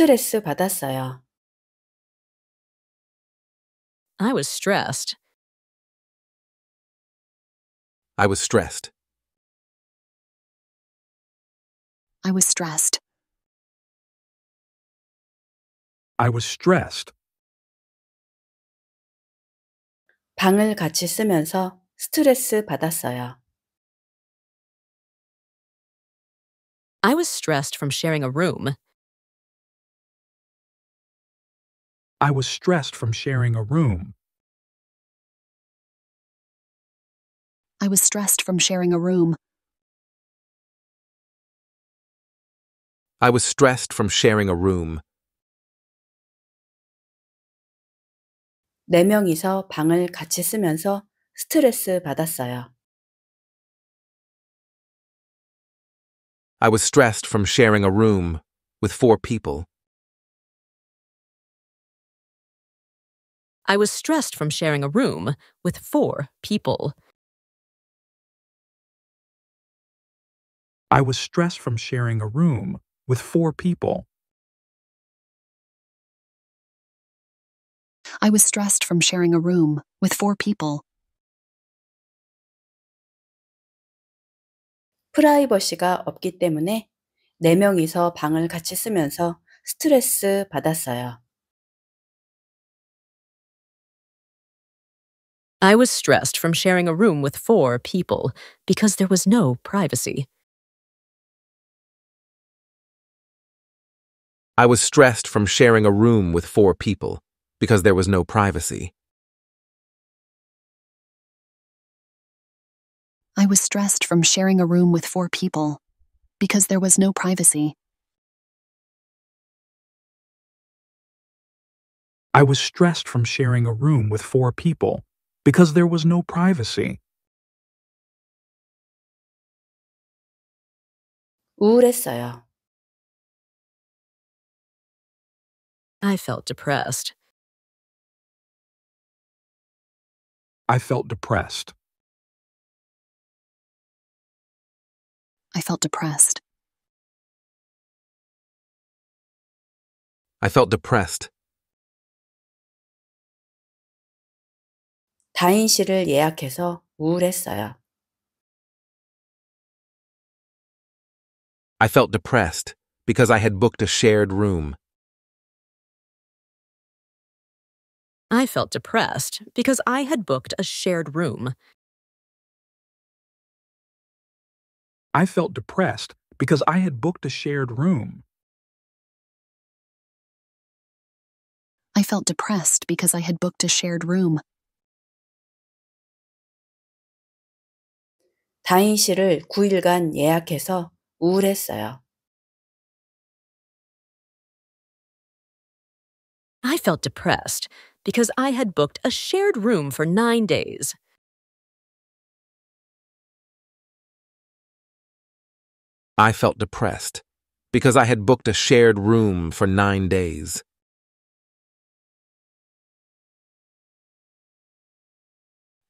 스트레스 받았어요. I was stressed. I was stressed. I was stressed. I was stressed. 방을 같이 쓰면서 스트레스 받았어요. I was stressed from sharing a room. I was stressed from sharing a room. I was stressed from sharing a room. I was stressed from sharing a room. 네 명이서 방을 같이 쓰면서 스트레스 받았어요. I was stressed from sharing a room with four people. I was stressed from sharing a room with four people. I was stressed from sharing a room with four people. I was stressed from sharing a room with four people. 프라이버시가 없기 때문에 네 명이서 방을 같이 쓰면서 스트레스 받았어요. I was stressed from sharing a room with four people because there was no privacy. I was stressed from sharing a room with four people because there was no privacy. I was stressed from sharing a room with four people because there was no privacy. I was stressed from sharing a room with four people because there was no privacy. 우울했어요. I felt depressed. I felt depressed. I felt depressed. I felt depressed. 다인실을 예약해서 우울했어요. I felt depressed because I had booked a shared room. I felt depressed because I had booked a shared room. I felt depressed because I had booked a shared room. I felt depressed because I had booked a shared room. 다인실을 9일간 예약해서 우울했어요. I felt depressed because I had booked a shared room for nine days. I felt depressed because I had booked a shared room for nine days.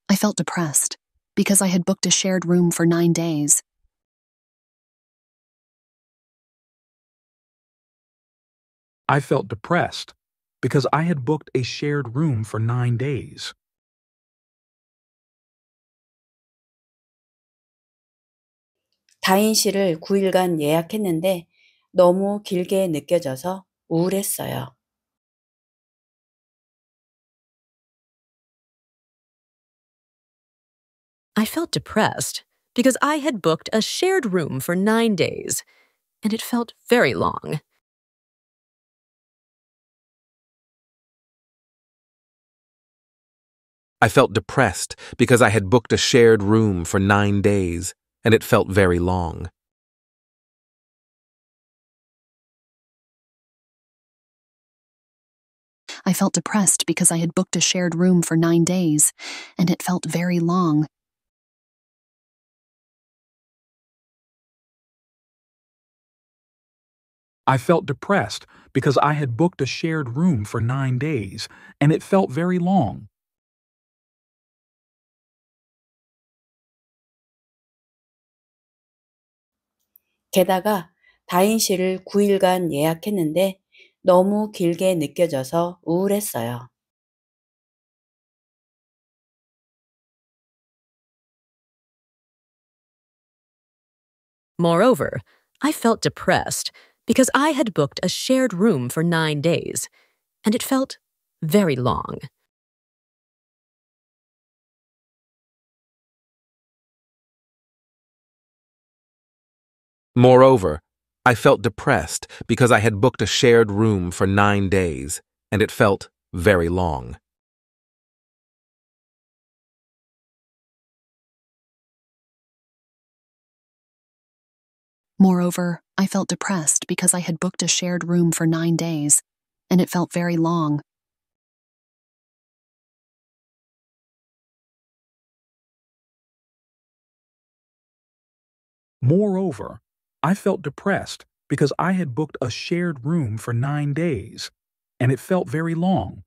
I felt depressed because I had booked a shared room for nine days. I felt depressed because I had booked a shared room for nine days. 다인 9일간 예약했는데 너무 길게 느껴져서 우울했어요. I felt depressed because I had booked a shared room for nine days, and it felt very long. I felt depressed because I had booked a shared room for nine days, and it felt very long. I felt depressed because I had booked a shared room for nine days, and it felt very long. I felt depressed because I had booked a shared room for nine days, and it felt very long. 게다가 다인실을 9일간 예약했는데 너무 길게 느껴져서 우울했어요. Moreover, I felt depressed because I had booked a shared room for nine days, and it felt very long. Moreover, I felt depressed because I had booked a shared room for nine days, and it felt very long. Moreover, I felt depressed because I had booked a shared room for nine days, and it felt very long. Moreover, I felt depressed because I had booked a shared room for nine days, and it felt very long.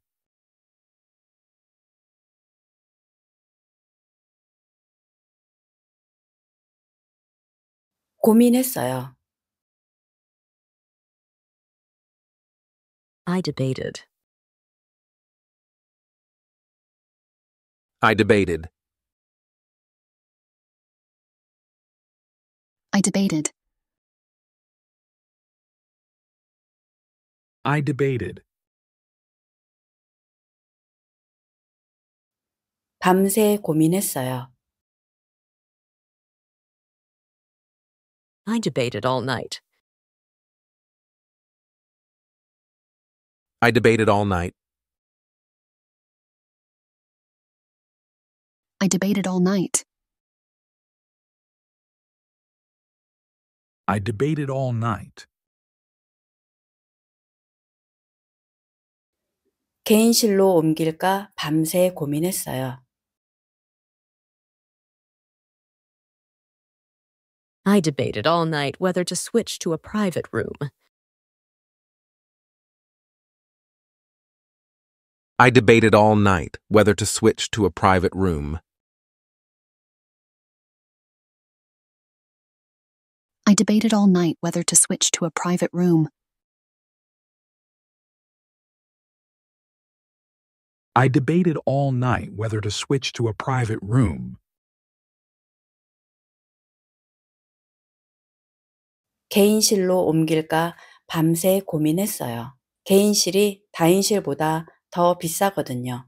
고민했어요. I debated. I debated. I debated. I debated. 밤새 고민했어요. I debated all night. I debated all night. I debated all night. I debated all night. 개인실로 옮길까 밤새 고민했어요. I debated all night whether to switch to a private room. I debated all night whether to switch to a private room. I debated all night whether to switch to a private room. I debated all night whether to switch to a private room. 개인실로 옮길까 밤새 고민했어요. 개인실이 다인실보다 더 비싸거든요.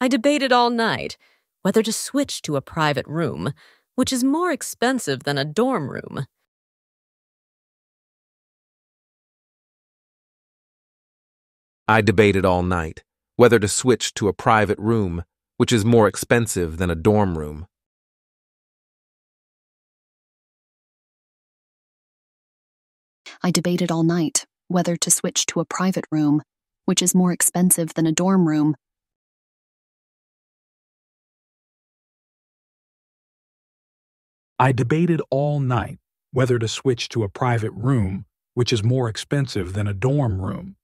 I debated all night whether to switch to a private room, which is more expensive than a dorm room. I debated all night whether to switch to a private room, which is more expensive than a dorm room. I debated all night whether to switch to a private room, which is more expensive than a dorm room. I debated all night whether to switch to a private room, which is more expensive than a dorm room.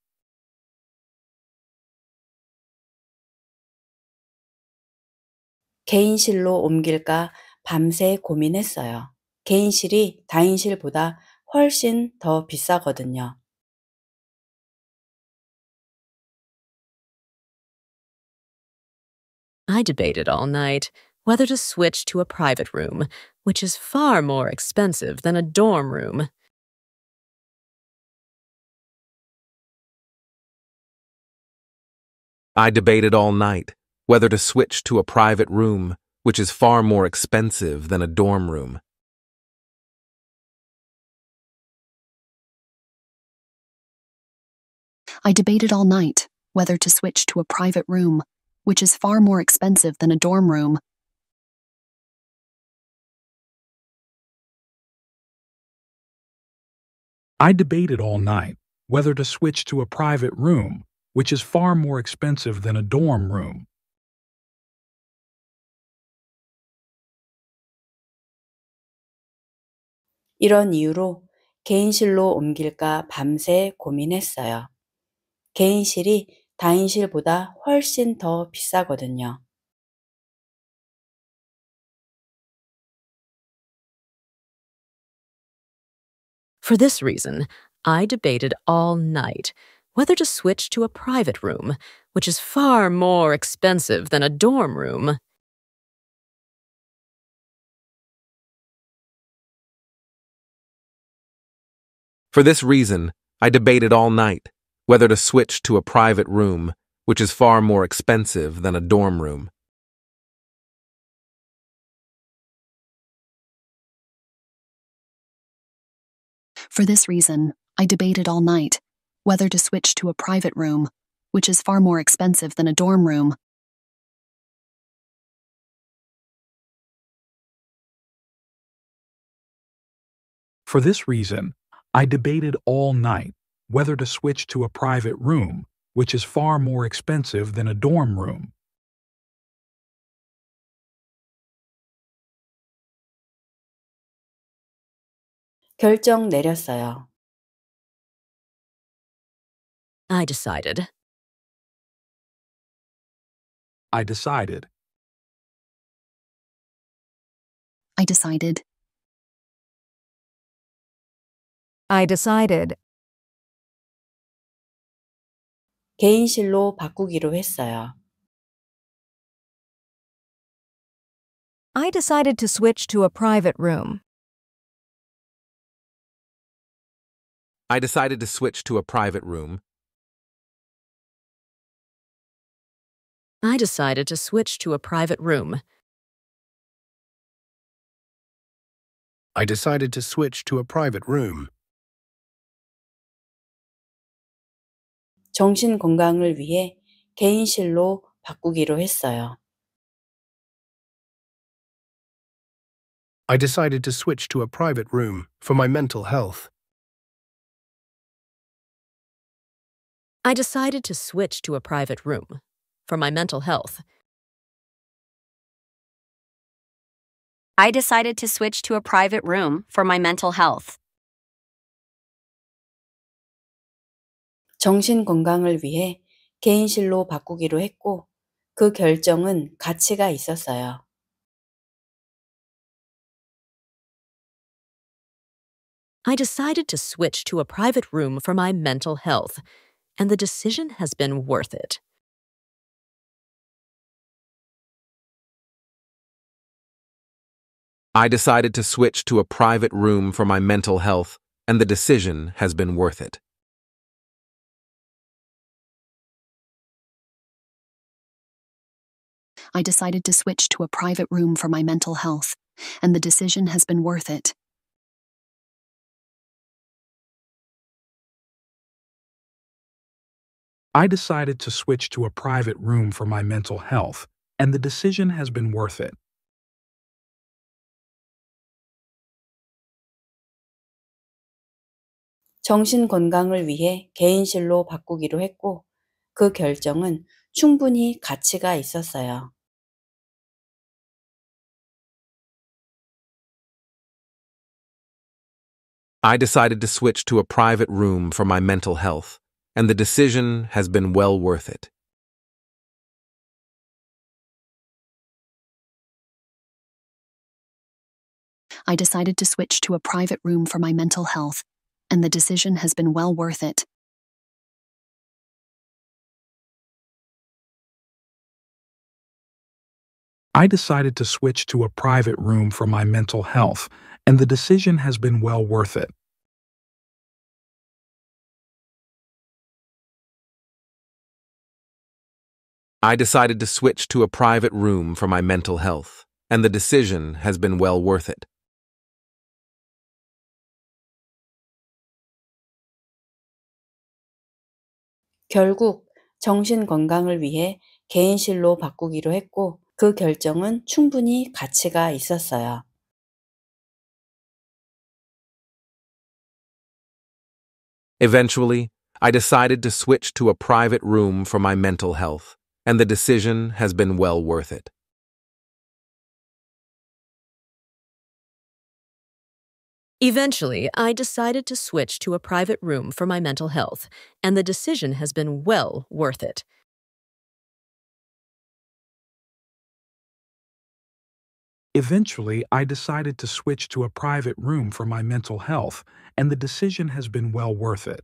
I debated all night whether to switch to a private room, which is far more expensive than a dorm room. I debated all night whether to switch to a private room, which is far more expensive than a dorm room. I debated all night whether to switch to a private room, which is far more expensive than a dorm room. I debated all night whether to switch to a private room, which is far more expensive than a dorm room. 이런 이유로 개인실로 옮길까 밤새 고민했어요. 개인실이 다인실보다 훨씬 더 비싸거든요. For this reason, I debated all night whether to switch to a private room, which is far more expensive than a dorm room. For this reason, I debated all night whether to switch to a private room, which is far more expensive than a dorm room. For this reason, I debated all night whether to switch to a private room, which is far more expensive than a dorm room. For this reason, I debated all night whether to switch to a private room, which is far more expensive than a dorm room. 결정 내렸어요. I decided. I decided. I decided. I decided. 개인실로 바꾸기로 했어요. I decided to switch to a private room. I decided to switch to a private room. I decided to switch to a private room. I decided to switch to a private room. 정신 건강을 위해 개인실로 바꾸기로 했어요. I decided to switch to a private room for my mental health. I decided to switch to a private room for my mental health. I decided to switch to a private room for my mental health. 정신 건강을 위해 개인실로 바꾸기로 했고 그 결정은 가치가 I decided to switch to a private room for my mental health, and the decision has been worth it. I decided to switch to a private room for my mental health, and the decision has been worth it. I decided to switch to a private room for my mental health, and the decision has been worth it. I decided to switch to a private room for my mental health, and the decision has been worth it. 정신 건강을 위해 개인실로 바꾸기로 했고, 그 결정은 충분히 가치가 있었어요. I decided to switch to a private room for my mental health, and the decision has been well worth it. I decided to switch to a private room for my mental health, and the decision has been well worth it. I decided to switch to a private room for my mental health, and the decision has been well worth it. I decided to switch to a private room for my mental health, and the decision has been well worth it. 결국 정신 건강을 위해 개인실로 바꾸기로 했고 그 결정은 충분히 가치가 있었어요. Eventually, I decided to switch to a private room for my mental health, and the decision has been well worth it. Eventually, I decided to switch to a private room for my mental health, and the decision has been well worth it. Eventually, I decided to switch to a private room for my mental health, and the decision has been well worth it.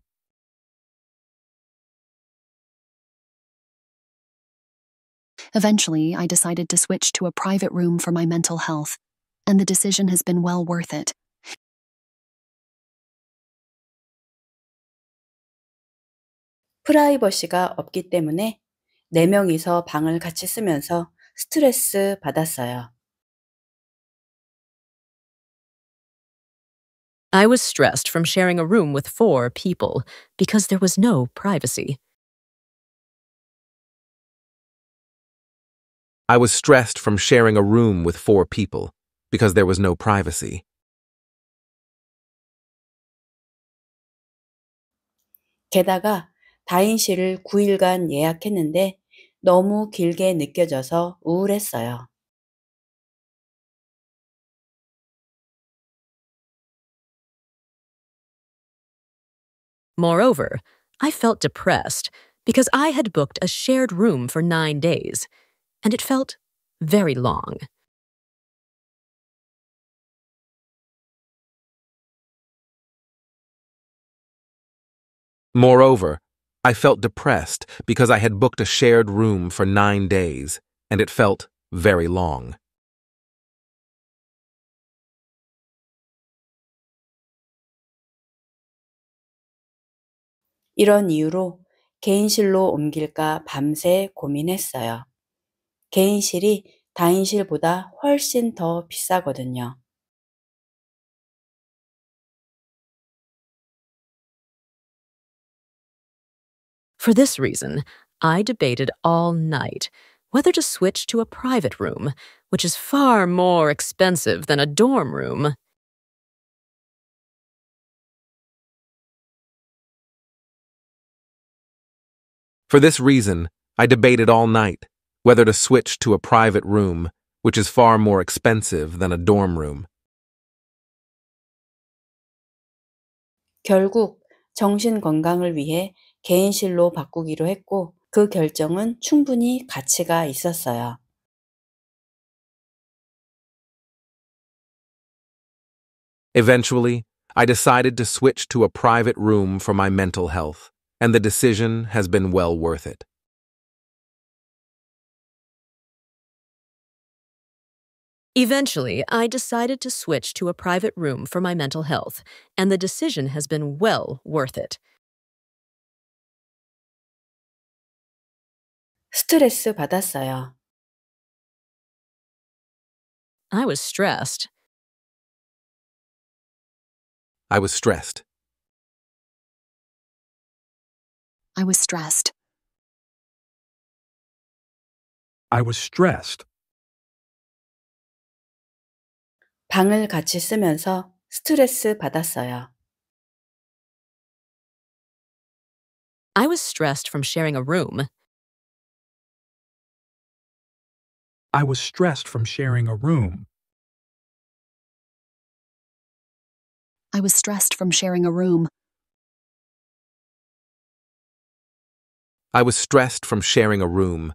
Eventually, I decided to switch to a private room for my mental health, and the decision has been well worth it. Privacy가 없기 때문에 4명이서 방을 같이 쓰면서 스트레스 받았어요. I was stressed from sharing a room with four people because there was no privacy. I was stressed from sharing a room with four people because there was no privacy. 게다가 다인실을 9일간 예약했는데 너무 길게 느껴져서 우울했어요. Moreover, I felt depressed because I had booked a shared room for nine days, and it felt very long. Moreover, I felt depressed because I had booked a shared room for nine days, and it felt very long. 이런 이유로 개인실로 옮길까 밤새 고민했어요. 개인실이 다인실보다 훨씬 더 비싸거든요. For this reason, I debated all night whether to switch to a private room, which is far more expensive than a dorm room. For this reason, I debated all night whether to switch to a private room, which is far more expensive than a dorm room. 결국 정신 건강을 위해 개인실로 바꾸기로 했고 그 결정은 충분히 가치가 있었어요. Eventually, I decided to switch to a private room for my mental health and the decision has been well worth it. Eventually, I decided to switch to a private room for my mental health, and the decision has been well worth it. I was stressed. I was stressed. I was stressed. I was stressed. 방을 같이 쓰면서 스트레스 받았어요. I was stressed from sharing a room. I was stressed from sharing a room. I was stressed from sharing a room. I was stressed from sharing a room.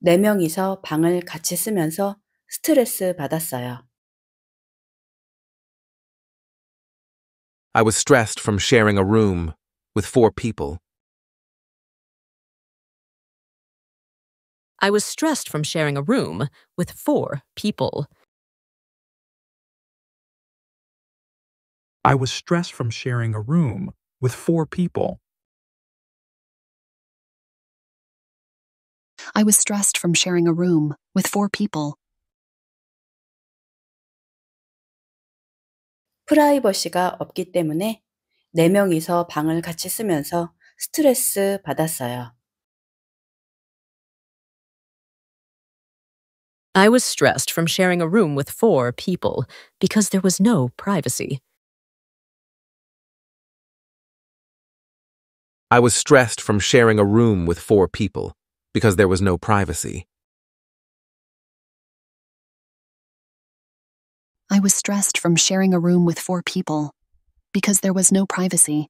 네 명이서 방을 같이 쓰면서 스트레스 받았어요. I was stressed from sharing a room with four people. I was stressed from sharing a room with four people. I was stressed from sharing a room with four people. I was stressed from sharing a room with four people. 프라이버시가 없기 때문에 네 명이서 방을 같이 쓰면서 스트레스 받았어요. I was stressed from sharing a room with four people because there was no privacy. I was stressed from sharing a room with four people because there was no privacy. I was stressed from sharing a room with four people because there was no privacy.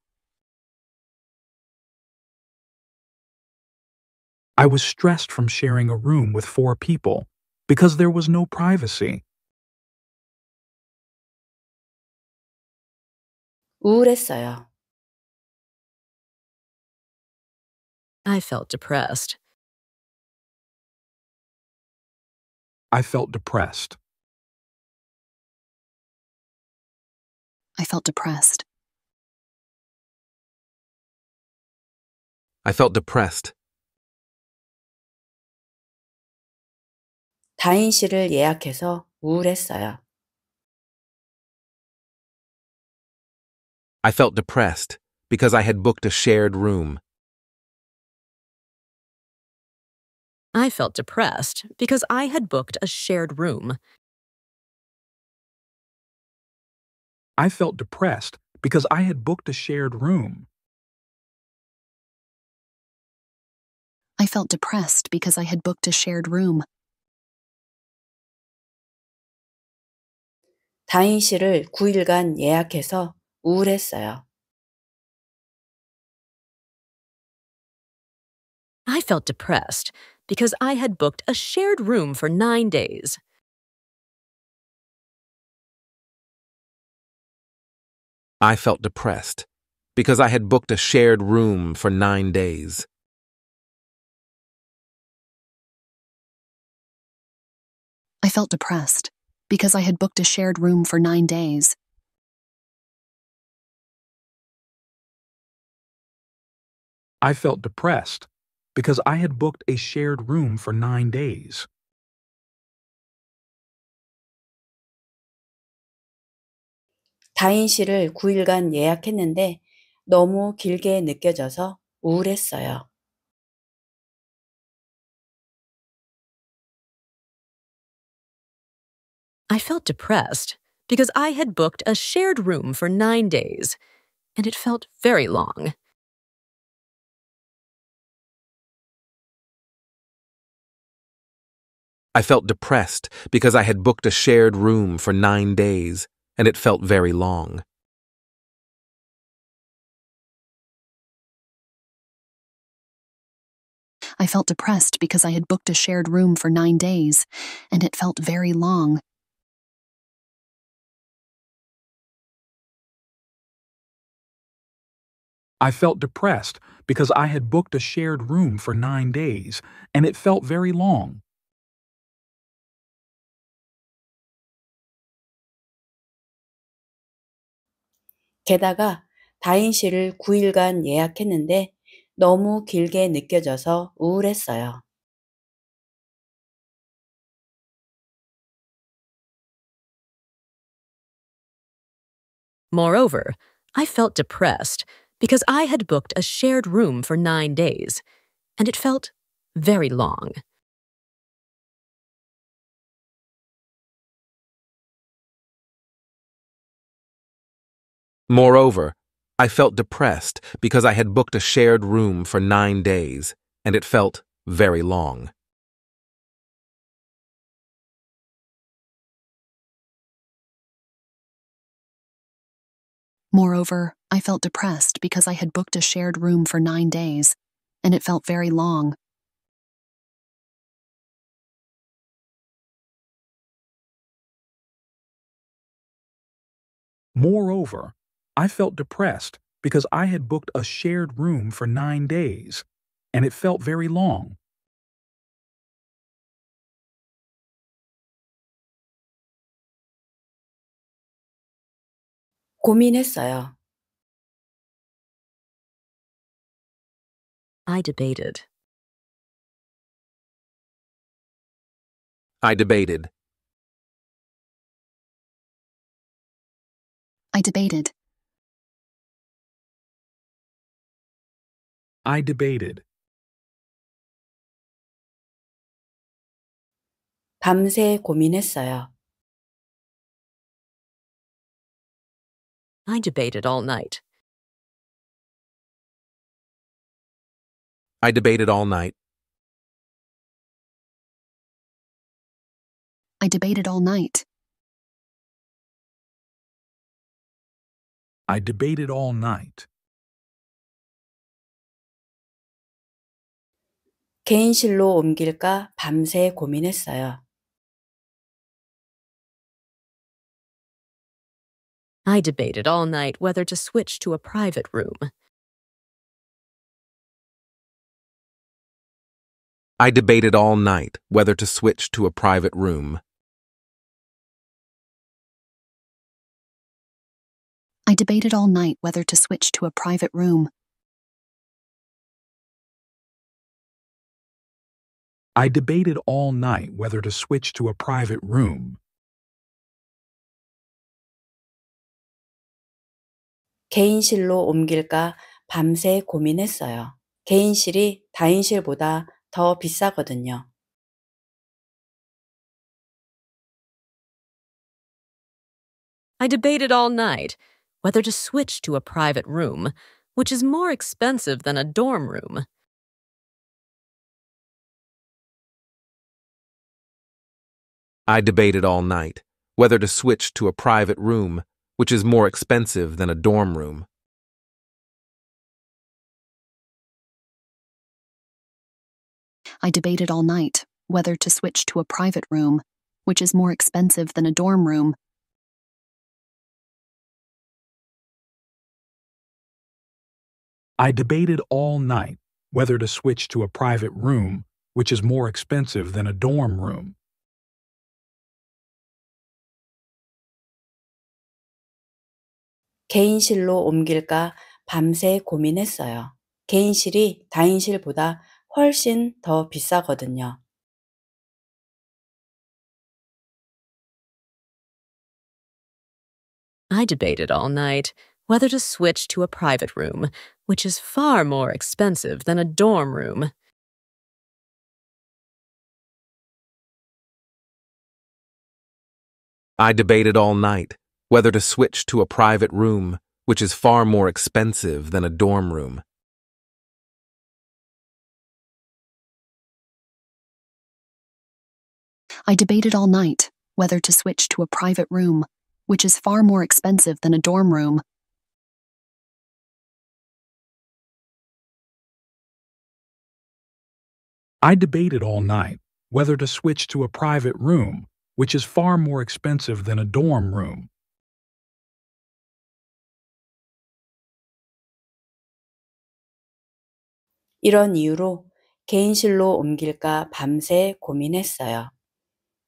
I was stressed from sharing a room with four people because there was no privacy. 우울했어요. I felt depressed. I felt depressed. I felt depressed. I felt depressed. 예약해서 우울했어요. I felt depressed because I had booked a shared room. I felt depressed because I had booked a shared room. I felt depressed because I had booked a shared room. I felt depressed because I had booked a shared room. 다인실을 9일간 예약해서 우울했어요. I felt depressed because I had booked a shared room for nine days. I felt depressed because I had booked a shared room for nine days. I felt depressed because I had booked a shared room for nine days. I felt depressed because I had booked a shared room for nine days. I felt depressed because I had booked a shared room for nine days, and it felt very long. I felt depressed because I had booked a shared room for nine days, and it felt very long. I felt depressed because I had booked a shared room for nine days, and it felt very long. I felt depressed because I had booked a shared room for nine days, and it felt very long. 게다가 다인실을 9일간 예약했는데 너무 길게 느껴져서 우울했어요. Moreover, I felt depressed because I had booked a shared room for nine days, and it felt very long. Moreover, I felt depressed because I had booked a shared room for nine days, and it felt very long. Moreover, I felt depressed because I had booked a shared room for nine days, and it felt very long. Moreover, I felt depressed because I had booked a shared room for nine days, and it felt very long. I debated. I debated. I debated. I debated. 밤새 고민했어요. I debated all night. I debated all night. I debated all night. I debated all night. 개인실로 옮길까 밤새 고민했어요. I debated all night whether to switch to a private room. I debated all night whether to switch to a private room. I debated all night whether to switch to a private room. I debated all night whether to switch to a private room. I debated all night whether to switch to a private room, which is more expensive than a dorm room. I debated all night whether to switch to a private room, which is more expensive than a dorm room. I debated all night whether to switch to a private room, which is more expensive than a dorm room. I debated all night whether to switch to a private room, which is more expensive than a dorm room. I debated all night whether to switch to a private room, which is far more expensive than a dorm room. I debated all night whether to switch to a private room, which is far more expensive than a dorm room. I debated all night whether to switch to a private room, which is far more expensive than a dorm room. I debated all night whether to switch to a private room, which is far more expensive than a dorm room. 이런 이유로 개인실로 옮길까 밤새 고민했어요.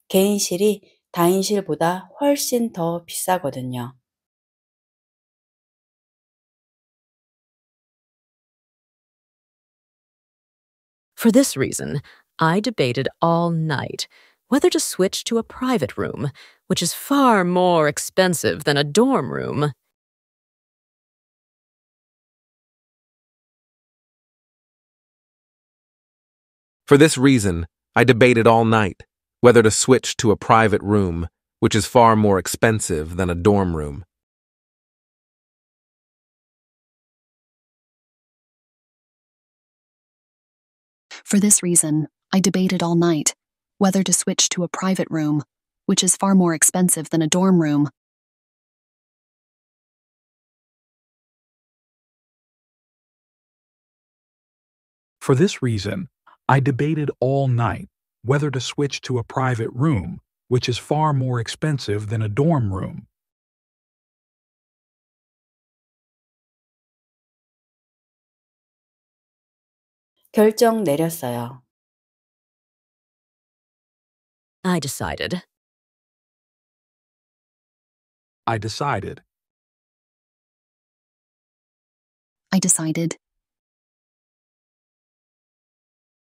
개인실이 다인실보다 훨씬 더 For this reason, I debated all night whether to switch to a private room, which is far more expensive than a dorm room. For this reason, I debated all night whether to switch to a private room, which is far more expensive than a dorm room. For this reason, I debated all night whether to switch to a private room, which is far more expensive than a dorm room. For this reason, I debated all night whether to switch to a private room, which is far more expensive than a dorm room. 결정 내렸어요. I decided. I decided. I decided.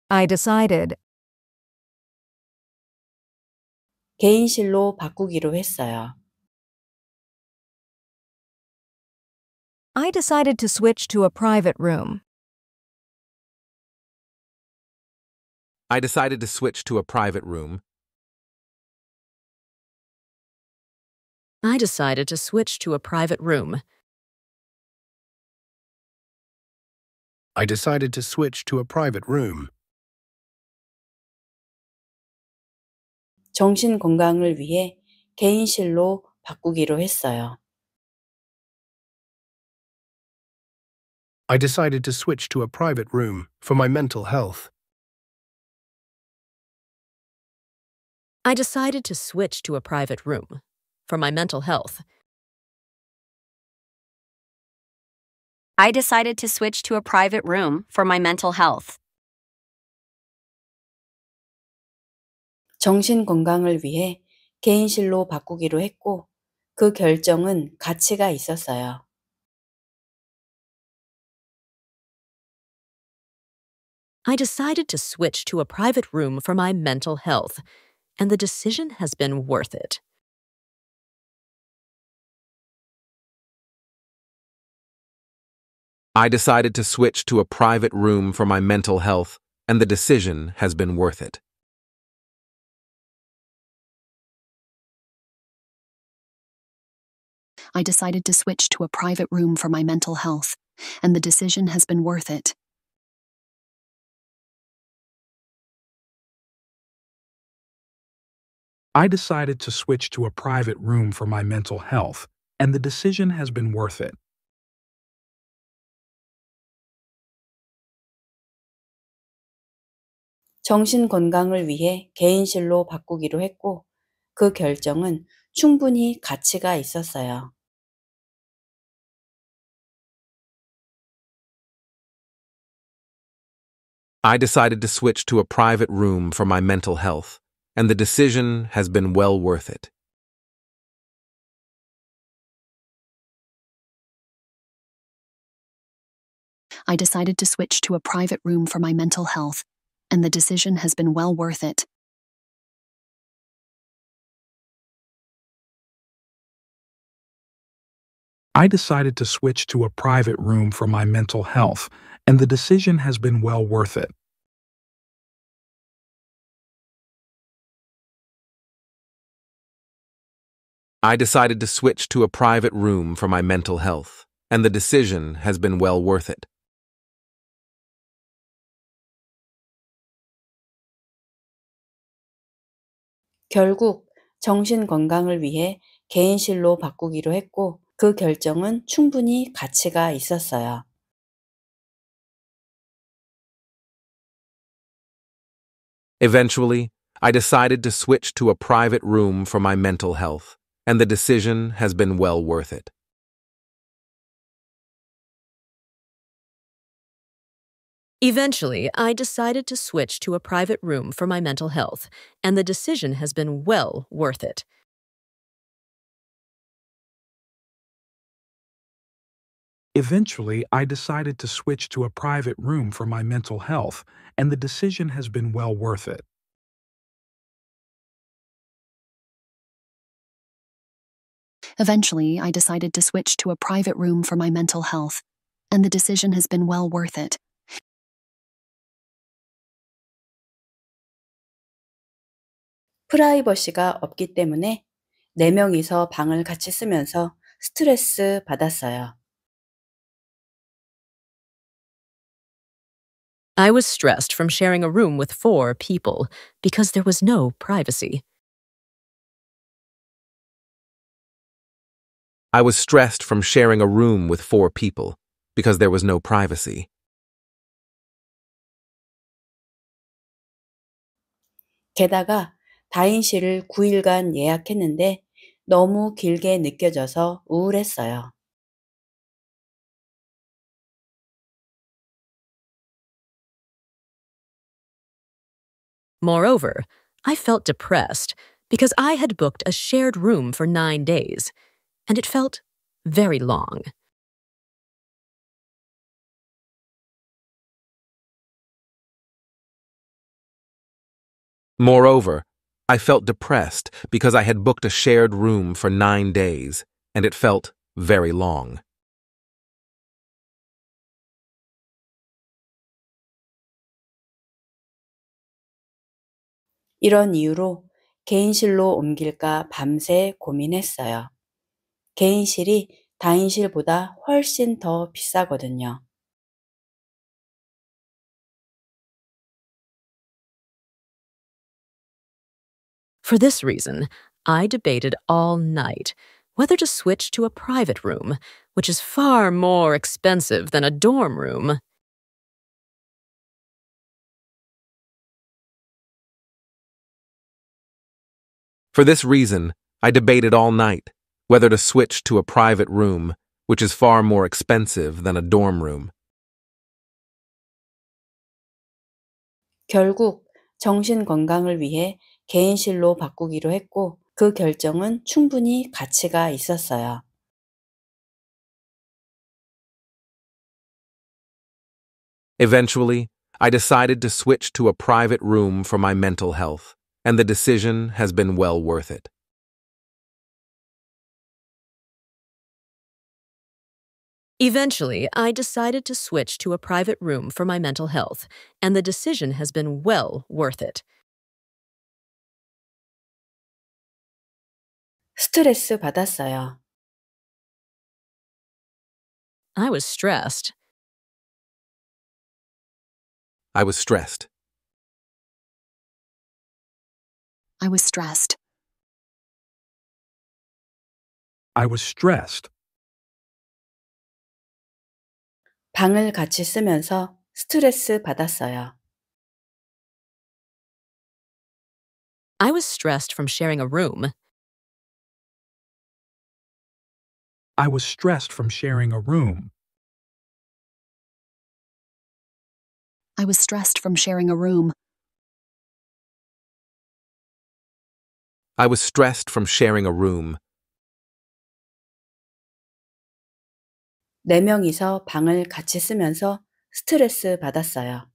I decided. 개인실로 바꾸기로 했어요. I decided to switch to a private room. I decided to switch to a private room. I decided to switch to a private room. I decided to switch to a private room. 정신 건강을 위해 개인실로 바꾸기로 했어요. I decided to switch to a private room for my mental health. I decided to switch to a private room for my mental health. I decided to switch to a private room for my mental health. 정신 건강을 위해 개인실로 바꾸기로 했고 그 결정은 가치가 I decided to switch to a private room for my mental health, and the decision has been worth it. I decided to switch to a private room for my mental health, and the decision has been worth it. I decided to switch to a private room for my mental health, and the decision has been worth it. I decided to switch to a private room for my mental health, and the decision has been worth it. 정신 건강을 위해 개인실로 바꾸기로 했고, 그 결정은 충분히 가치가 있었어요. I decided to switch to a private room for my mental health, and the decision has been well worth it. I decided to switch to a private room for my mental health, and the decision has been well worth it. I decided to switch to a private room for my mental health, and the decision has been well worth it. I decided to switch to a private room for my mental health, and the decision has been well worth it. 결국 정신 건강을 위해 개인실로 바꾸기로 했고 그 결정은 충분히 가치가 있었어요. Eventually, I decided to switch to a private room for my mental health, and the decision has been well worth it. Eventually, I decided to switch to a private room for my mental health, and the decision has been well worth it. Eventually, I decided to switch to a private room for my mental health, and the decision has been well worth it. Eventually, I decided to switch to a private room for my mental health, and the decision has been well worth it. Privacy가 없기 때문에 4명이서 방을 같이 쓰면서 스트레스 받았어요. I was stressed from sharing a room with four people because there was no privacy. I was stressed from sharing a room with four people because there was no privacy. 게다가 다인 9일간 예약했는데 너무 길게 느껴져서 우울했어요. Moreover, I felt depressed because I had booked a shared room for nine days, and it felt very long. Moreover, I felt depressed because I had booked a shared room for nine days, and it felt very long. 이런 이유로 개인실로 옮길까 밤새 고민했어요. 개인실이 다인실보다 훨씬 더 비싸거든요. For this reason, I debated all night whether to switch to a private room, which is far more expensive than a dorm room. For this reason, I debated all night whether to switch to a private room, which is far more expensive than a dorm room. 결국 정신 건강을 위해 개인실로 바꾸기로 했고 그 결정은 충분히 가치가 있었어요. Eventually, I decided to switch to a private room for my mental health and the decision has been well worth it. Eventually, I decided to switch to a private room for my mental health, and the decision has been well worth it. I was stressed. I was stressed. I was stressed. I was stressed. 방을 같이 쓰면서 스트레스 받았어요. I was stressed from sharing a room. I was stressed from sharing a room. I was stressed from sharing a room. I was stressed from sharing a room. 네 명이서 방을 같이 쓰면서 스트레스 받았어요.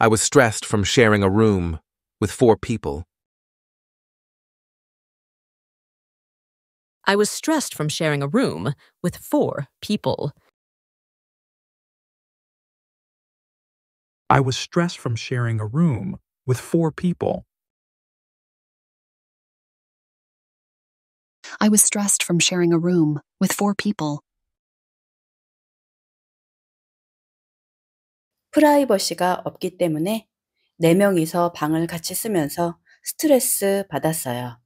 I was stressed from sharing a room with four people. I was stressed from sharing a room with four people. I was stressed from sharing a room with four people. I was stressed from sharing a room with four people. 프라이버시가 없기 때문에 네 명이서 방을 같이 쓰면서 스트레스 받았어요.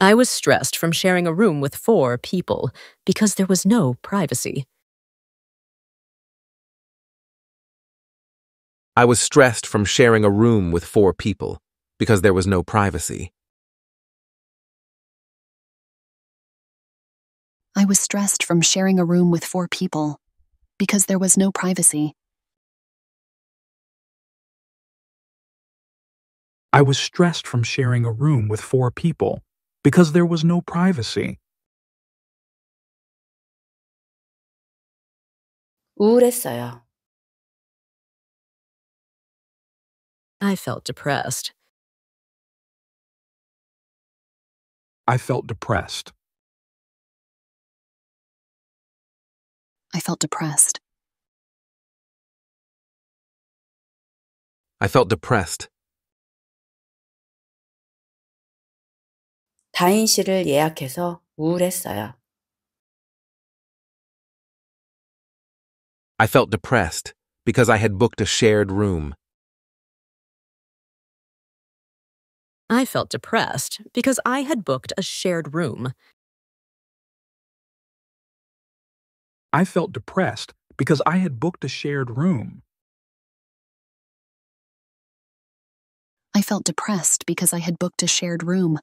I was stressed from sharing a room with four people because there was no privacy. I was stressed from sharing a room with four people because there was no privacy. I was stressed from sharing a room with four people because there was no privacy. I was stressed from sharing a room with four people because there was no privacy. 우울했어요. I felt depressed. I felt depressed. I felt depressed. I felt depressed. 예약해서 우울했어요. I felt depressed because I had booked a shared room. I felt depressed because I had booked a shared room. I felt depressed because I had booked a shared room. I felt depressed because I had booked a shared room.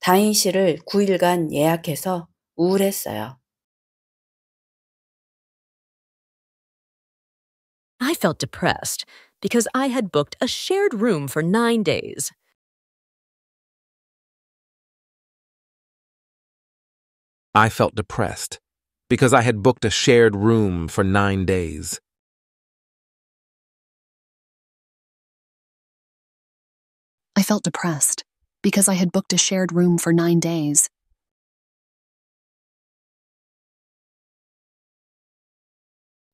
다인실을 9일간 예약해서 우울했어요. I felt depressed because I had booked a shared room for nine days. I felt depressed because I had booked a shared room for nine days. I felt depressed because I had booked a shared room for nine days.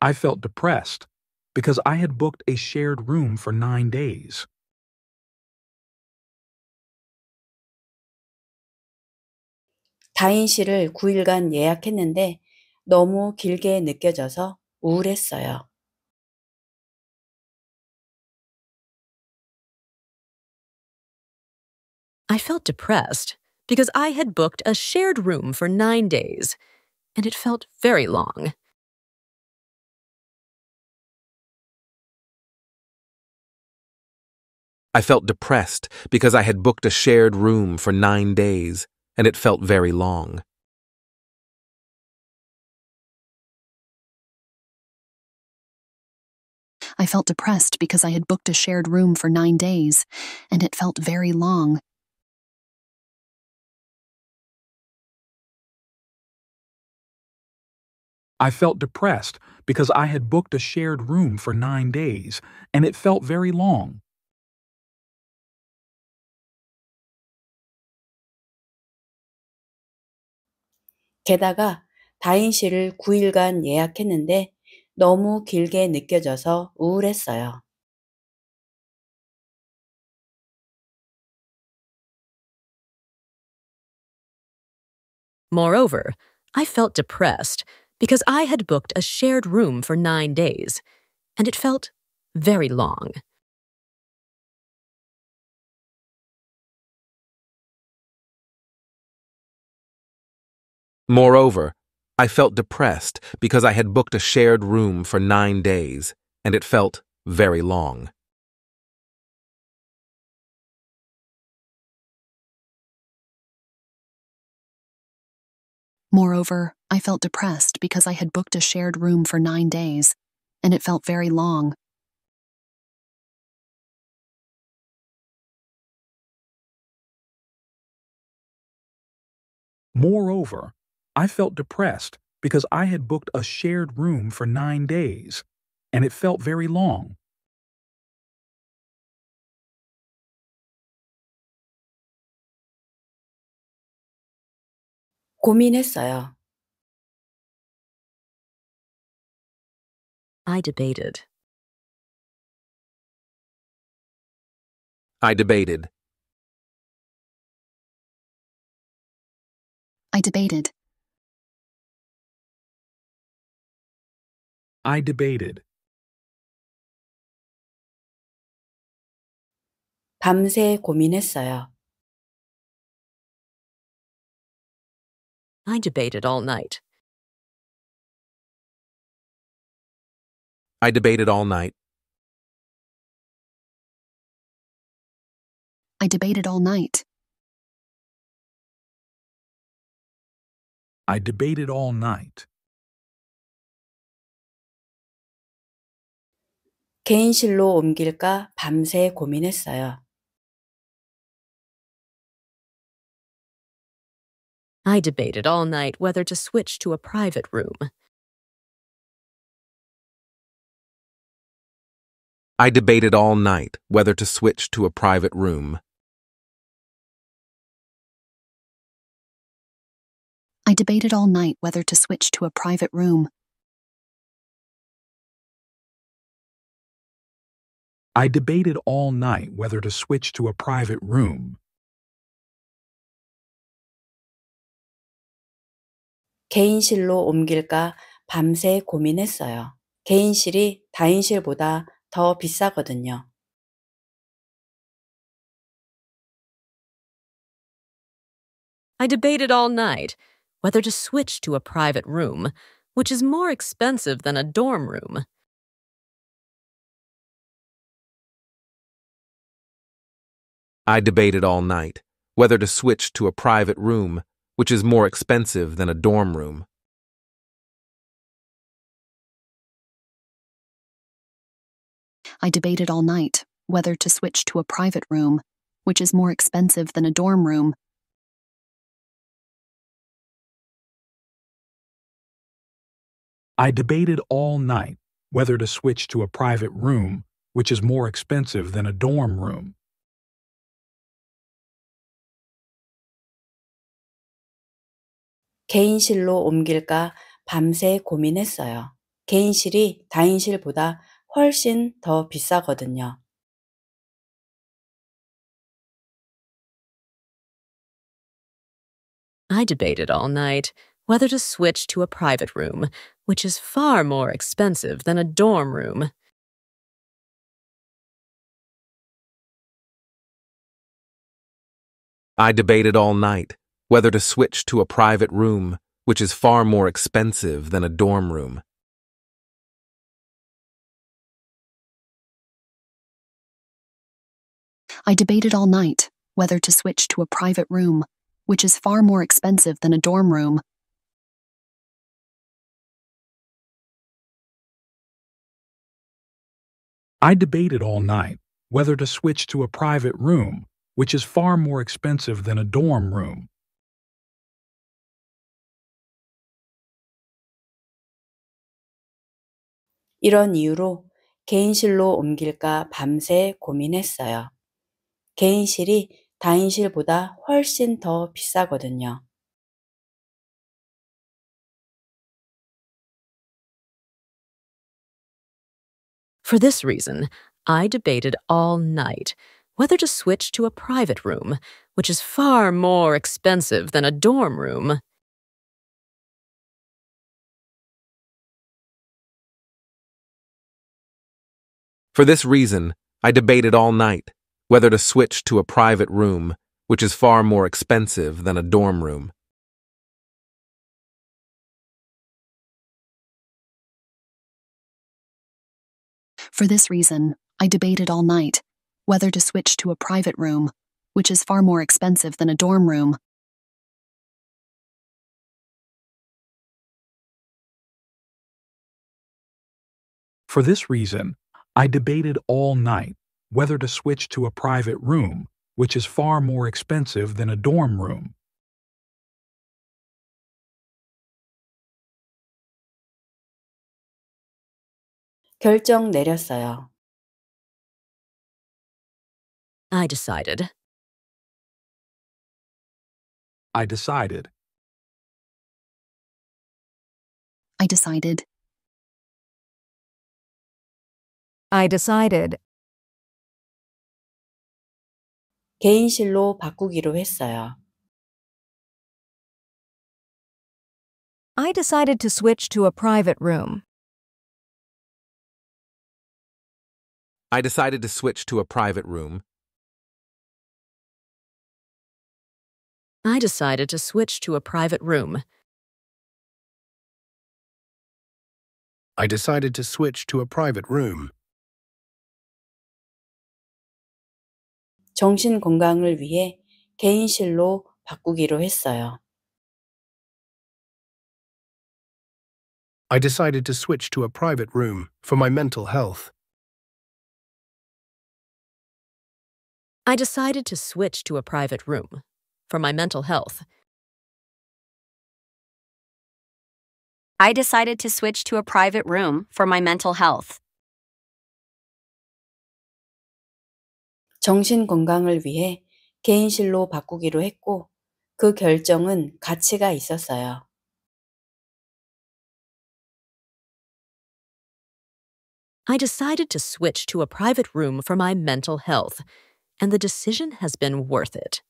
I felt depressed because I had booked a shared room for nine days. 9일간 예약했는데 너무 길게 느껴져서 우울했어요. I felt depressed because I had booked a shared room for nine days, and it felt very long. I felt depressed because I had booked a shared room for nine days, and it felt very long. I felt depressed because I had booked a shared room for nine days, and it felt very long. I felt depressed because I had booked a shared room for nine days, and it felt very long. 게다가 다인실을 9일간 예약했는데 너무 길게 느껴져서 우울했어요. Moreover, I felt depressed because I had booked a shared room for nine days, and it felt very long. Moreover, I felt depressed because I had booked a shared room for nine days, and it felt very long. Moreover, I felt depressed because I had booked a shared room for nine days, and it felt very long. Moreover, I felt depressed because I had booked a shared room for nine days, and it felt very long. 고민했어요. I debated. I debated. I debated. I debated. 밤새 고민했어요. I debated all night. I debated all night. I debated all night. I debated all night. 개인실로 옮길까 밤새 고민했어요. I debated all night whether to switch to a private room. I debated all night whether to switch to a private room. I debated all night whether to switch to a private room. I debated all night whether to switch to a private room. I debated all night whether to switch to a private room, which is more expensive than a dorm room. I debated all night whether to switch to a private room, which is more expensive than a dorm room. I debated all night whether to switch to a private room, which is more expensive than a dorm room. I debated all night whether to switch to a private room, which is more expensive than a dorm room. I debated all night whether to switch to a private room, which is far more expensive than a dorm room. I debated all night whether to switch to a private room, which is far more expensive than a dorm room. I debated all night whether to switch to a private room, which is far more expensive than a dorm room. I debated all night whether to switch to a private room, which is far more expensive than a dorm room. 이런 이유로 개인실로 옮길까 밤새 고민했어요. 개인실이 다인실보다 훨씬 더 비싸거든요. For this reason, I debated all night whether to switch to a private room, which is far more expensive than a dorm room. For this reason, I debated all night whether to switch to a private room, which is far more expensive than a dorm room. For this reason, I debated all night whether to switch to a private room, which is far more expensive than a dorm room. For this reason, I debated all night whether to switch to a private room, which is far more expensive than a dorm room. 결정 내렸어요. I decided. I decided. I decided. I decided. 개인실로 바꾸기로 했어요. I decided to switch to a private room. I decided to switch to a private room. I decided to switch to a private room. I decided to switch to a private room. 정신 건강을 위해 개인실로 바꾸기로 했어요. I decided to switch to a private room for my mental health. I decided to switch to a private room for my mental health. I decided to switch to a private room for my mental health. 정신 건강을 위해 개인실로 바꾸기로 했고 그 결정은 가치가 있었어요. I decided to switch to a private room for my mental health, and the decision has been worth it.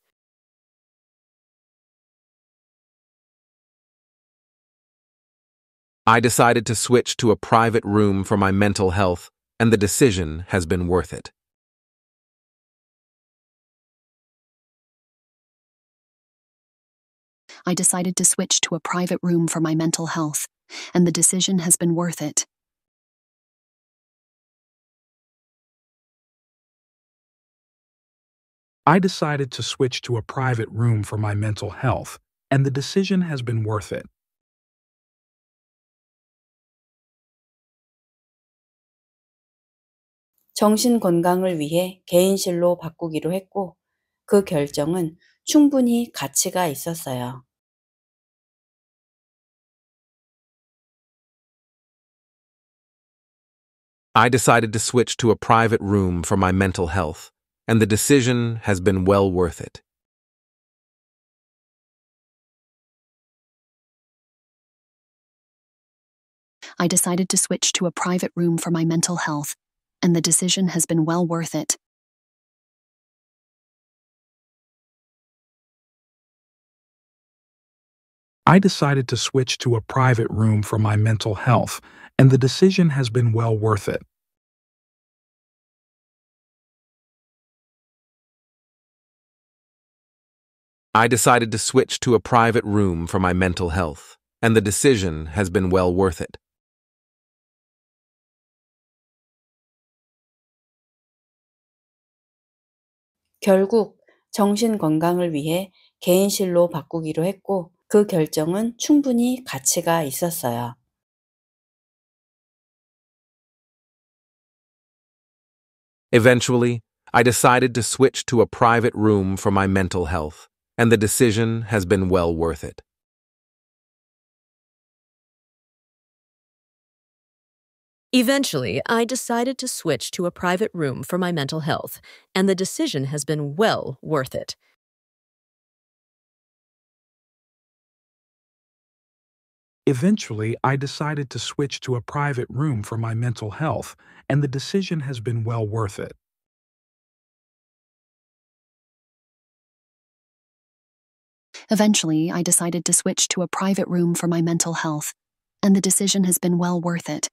I decided to switch to a private room for my mental health, and the decision has been worth it. I decided to switch to a private room for my mental health, and the decision has been worth it. I decided to switch to a private room for my mental health, and the decision has been worth it. 정신 건강을 위해 개인실로 바꾸기로 했고, 그 결정은 충분히 가치가 있었어요. I decided to switch to a private room for my mental health, and the decision has been well worth it. I decided to switch to a private room for my mental health, and the decision has been well worth it. I decided to switch to a private room for my mental health, and the decision has been well worth it. I decided to switch to a private room for my mental health, and the decision has been well worth it. 결국 정신 건강을 위해 개인실로 바꾸기로 했고 그 결정은 충분히 가치가 있었어요. Eventually, I decided to switch to a private room for my mental health, and the decision has been well worth it. Eventually, I decided to switch to a private room for my mental health, and the decision has been well worth it. Eventually, I decided to switch to a private room for my mental health, and the decision has been well worth it. Eventually, I decided to switch to a private room for my mental health, and the decision has been well worth it.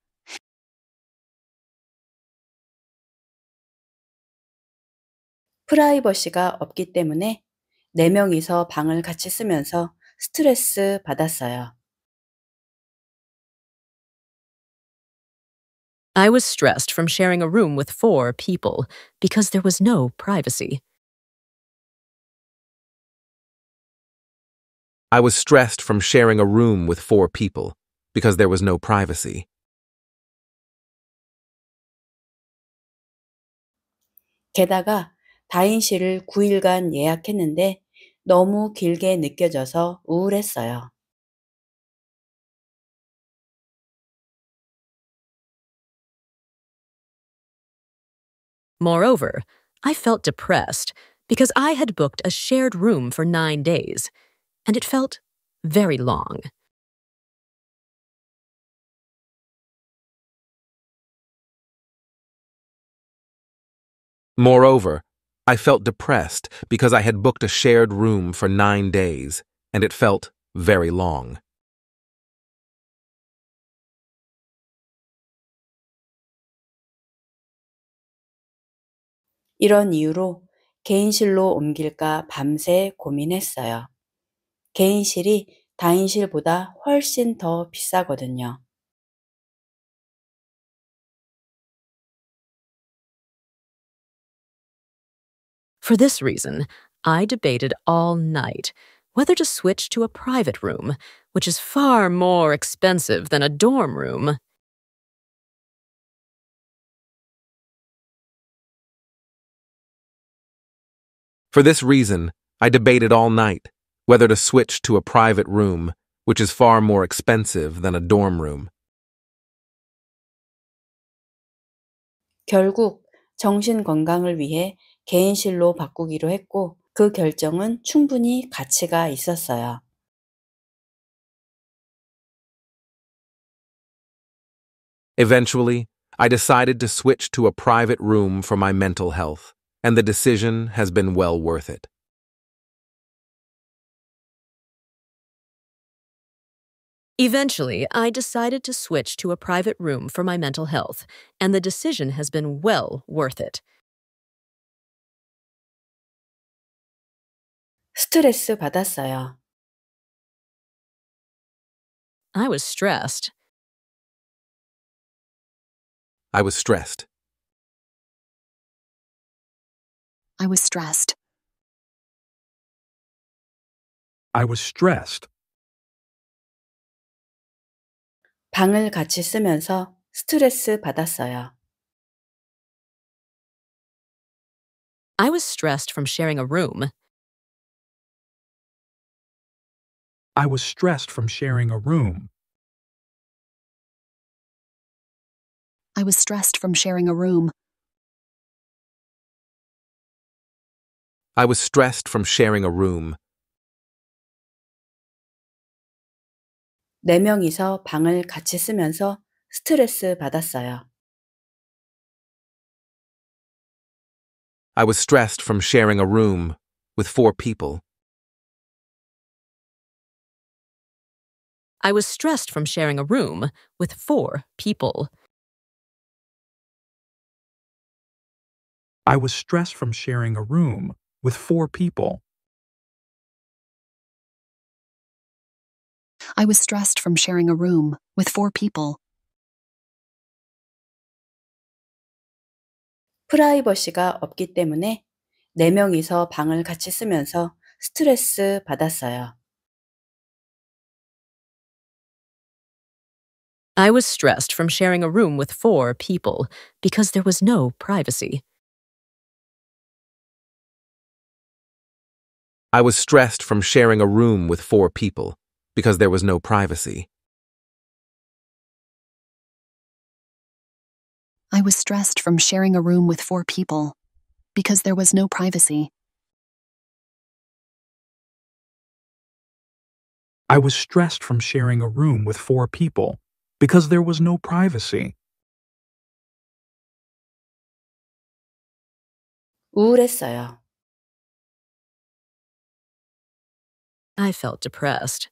Privacy가 없기 때문에 4명이서 방을 같이 쓰면서 스트레스 받았어요. I was stressed from sharing a room with four people because there was no privacy. I was stressed from sharing a room with four people because there was no privacy. 게다가 다인실을 9일간 예약했는데 너무 길게 느껴져서 우울했어요. Moreover, I felt depressed because I had booked a shared room for nine days, and it felt very long. Moreover, I felt depressed because I had booked a shared room for nine days, and it felt very long. 이런 이유로 개인실로 옮길까 밤새 고민했어요. 개인실이 다인실보다 훨씬 더 비싸거든요. For this reason, I debated all night whether to switch to a private room, which is far more expensive than a dorm room. For this reason, I debated all night whether to switch to a private room, which is far more expensive than a dorm room. 결국 정신 건강을 위해 개인실로 바꾸기로 했고 그 결정은 충분히 가치가 있었어요. Eventually, I decided to switch to a private room for my mental health and the decision has been well worth it. Eventually, I decided to switch to a private room for my mental health, and the decision has been well worth it. I was stressed. I was stressed. I was stressed. I was stressed. 방을 같이 쓰면서 스트레스 받았어요. I was stressed from sharing a room. I was stressed from sharing a room. I was stressed from sharing a room. I was stressed from sharing a room. 네 명이서 방을 같이 쓰면서 스트레스 받았어요. I was stressed from sharing a room with four people. I was stressed from sharing a room with four people. I was stressed from sharing a room with four people. I was stressed from sharing a room with four people. 프라이버시가 없기 때문에 네 명이서 방을 같이 쓰면서 스트레스 받았어요. I was stressed from sharing a room with four people because there was no privacy. I was stressed from sharing a room with four people because there was no privacy. I was stressed from sharing a room with four people because there was no privacy. I was stressed from sharing a room with four people because there was no privacy. 우울했어요. I felt depressed.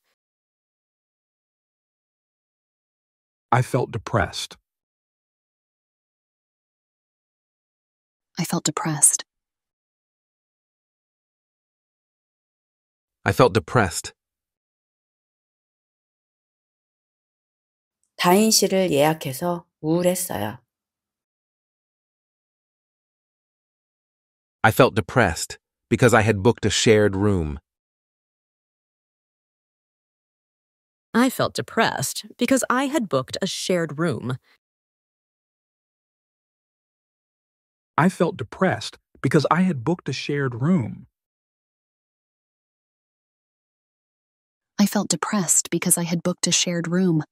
I felt depressed. I felt depressed. I felt depressed. 예약해서 우울했어요. I felt depressed because I had booked a shared room. I felt depressed because I had booked a shared room. I felt depressed because I had booked a shared room. I felt depressed because I had booked a shared room.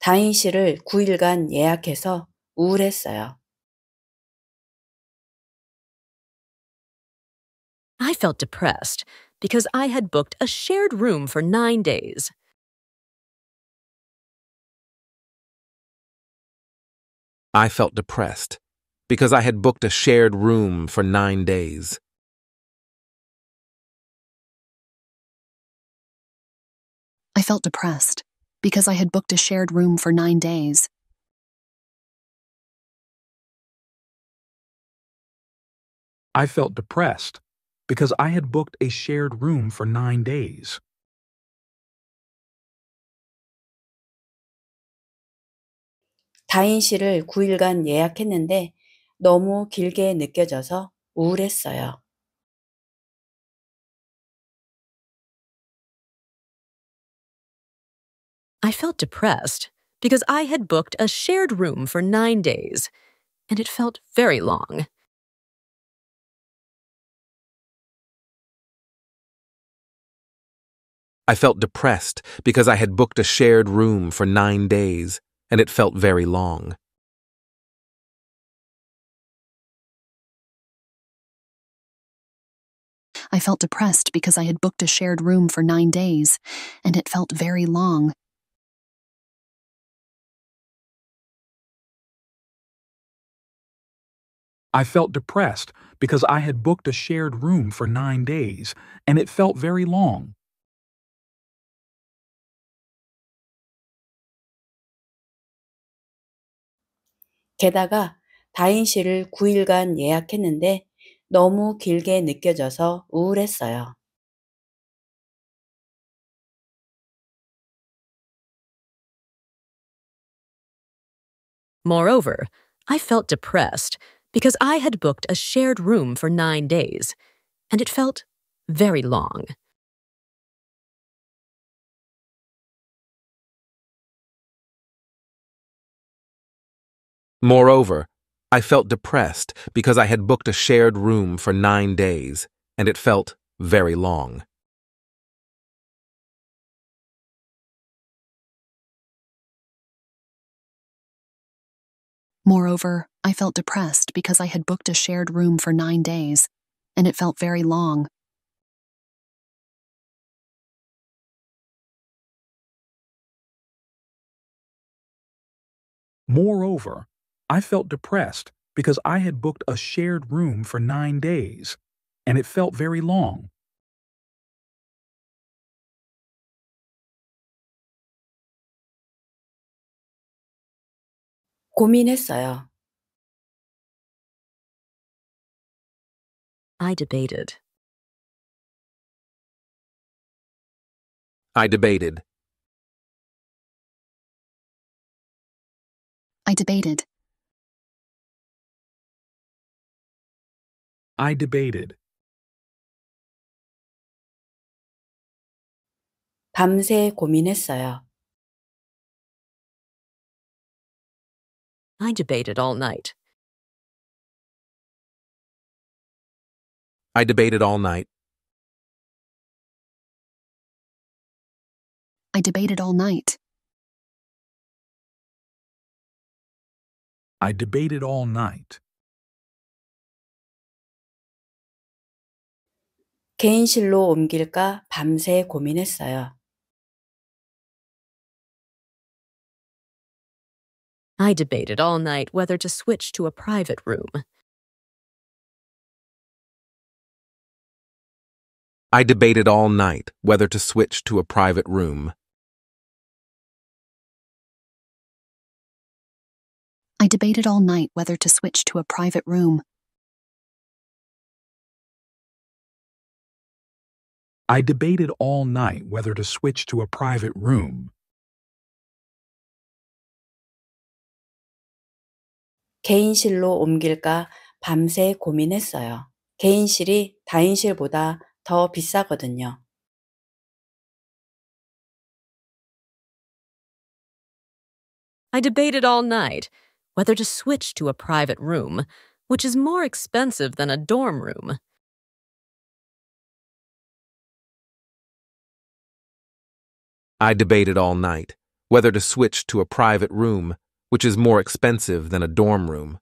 다인실을 9일간 예약해서 우울했어요. I felt depressed because I had booked a shared room for nine days. I felt depressed because I had booked a shared room for nine days. I felt depressed because I had booked a shared room for nine days. I felt depressed because I had booked a shared room for nine days. I felt depressed because I had booked a shared room for nine days, and it felt very long. I felt depressed because I had booked a shared room for nine days, and it felt very long. I felt depressed because I had booked a shared room for nine days, and it felt very long. I felt depressed because I had booked a shared room for nine days, and it felt very long. 게다가 다인실을 9일간 예약했는데 너무 길게 느껴져서 우울했어요. Moreover, I felt depressed because I had booked a shared room for nine days, and it felt very long. Moreover, I felt depressed because I had booked a shared room for nine days, and it felt very long. Moreover, I felt depressed because I had booked a shared room for nine days, and it felt very long. Moreover, I felt depressed because I had booked a shared room for nine days, and it felt very long. I debated. I debated. I debated. I debated. 밤새 고민했어요. I debated all night. I debated all night. I debated all night. I debated all night. 개인실로 옮길까 밤새 고민했어요. I debated all night whether to switch to a private room. I debated all night whether to switch to a private room. I debated all night whether to switch to a private room. I debated all night whether to switch to a private room. I debated all night whether to switch to a private room, which is more expensive than a dorm room. I debated all night whether to switch to a private room, which is more expensive than a dorm room.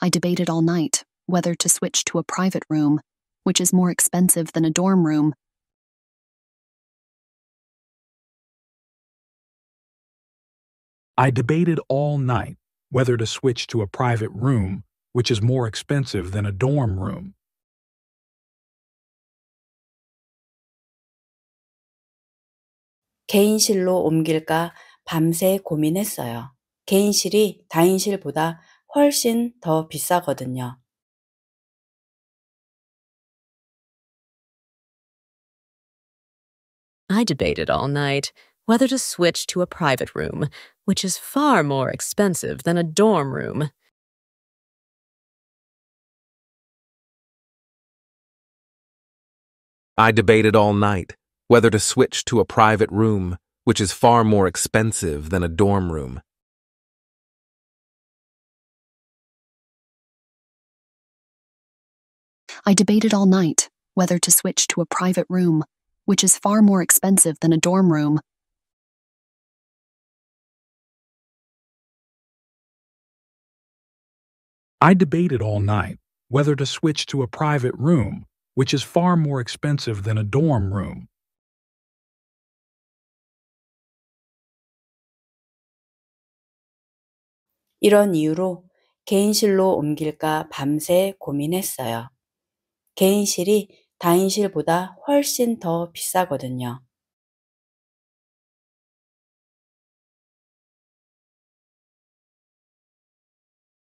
I debated all night whether to switch to a private room, which is more expensive than a dorm room. I debated all night whether to switch to a private room, which is more expensive than a dorm room. I debated all night whether to switch to a private room, which is far more expensive than a dorm room. I debated all night whether to switch to a private room, which is far more expensive than a dorm room. I debated all night whether to switch to a private room, which is far more expensive than a dorm room. I debated all night whether to switch to a private room, which is far more expensive than a dorm room. 이런 이유로 개인실로 옮길까 밤새 고민했어요. 개인실이 다인실보다 훨씬 더 비싸거든요.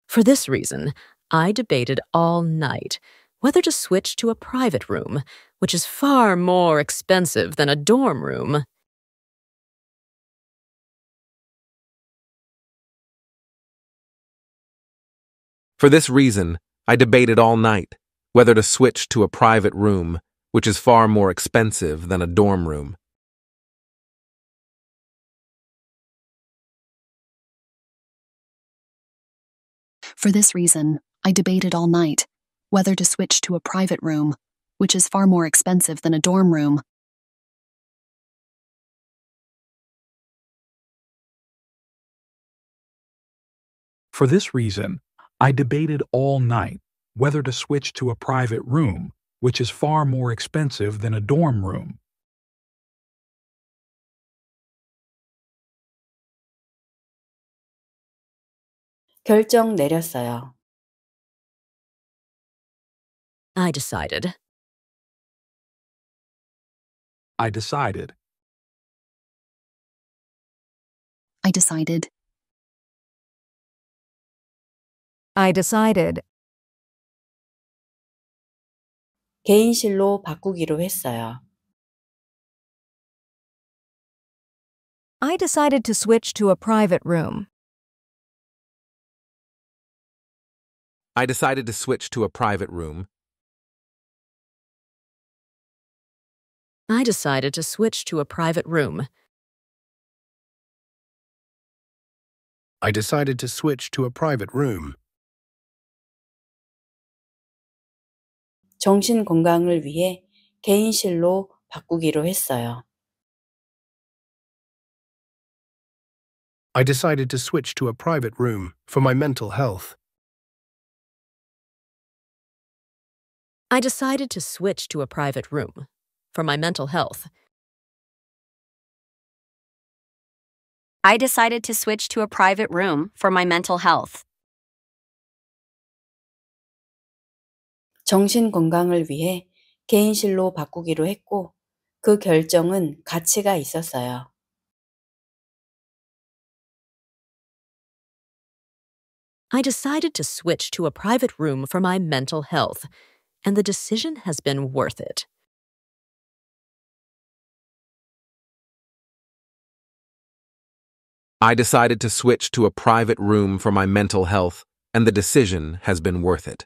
For this reason, I debated all night whether to switch to a private room, which is far more expensive than a dorm room. For this reason, I debated all night whether to switch to a private room, which is far more expensive than a dorm room. For this reason, I debated all night whether to switch to a private room, which is far more expensive than a dorm room. For this reason, I debated all night whether to switch to a private room, which is far more expensive than a dorm room. 결정 내렸어요. I decided. I decided. I decided. I decided. 개인실로 바꾸기로 했어요. I decided to switch to a private room. I decided to switch to a private room. I decided to switch to a private room. I decided to switch to a private room. 정신 건강을 위해 개인실로 바꾸기로 했어요. I decided to switch to a private room for my mental health. I decided to switch to a private room for my mental health. I decided to switch to a private room for my mental health. 정신 건강을 위해 개인실로 바꾸기로 했고 그 결정은 가치가 I decided to switch to a private room for my mental health, and the decision has been worth it. I decided to switch to a private room for my mental health, and the decision has been worth it.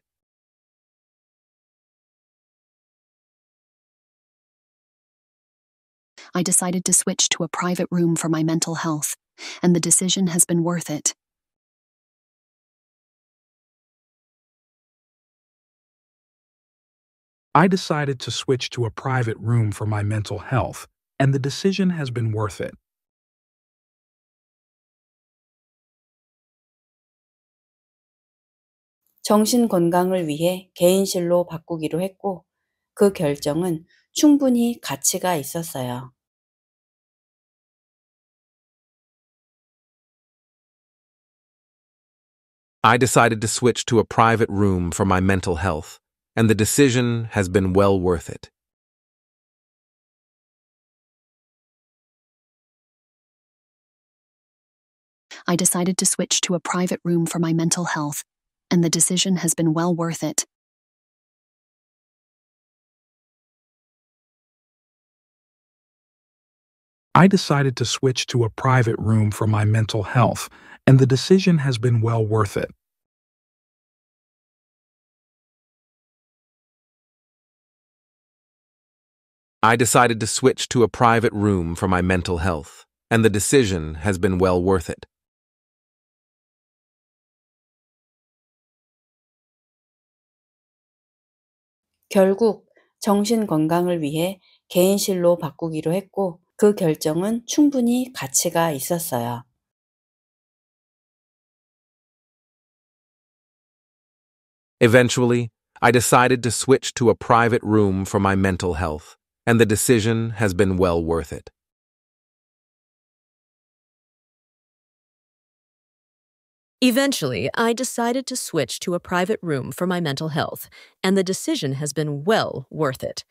I decided to switch to a private room for my mental health, and the decision has been worth it. I decided to switch to a private room for my mental health, and the decision has been worth it. 정신 건강을 위해 개인실로 바꾸기로 했고, 그 결정은 충분히 가치가 있었어요. I decided to switch to a private room for my mental health, and the decision has been well worth it. I decided to switch to a private room for my mental health, and the decision has been well worth it. I decided to switch to a private room for my mental health, and the decision has been well worth it. I decided to switch to a private room for my mental health, and the decision has been well worth it. 결국 정신 건강을 위해 개인실로 바꾸기로 했고 그 결정은 충분히 가치가 있었어요. Eventually, I decided to switch to a private room for my mental health, and the decision has been well worth it. Eventually, I decided to switch to a private room for my mental health, and the decision has been well worth it.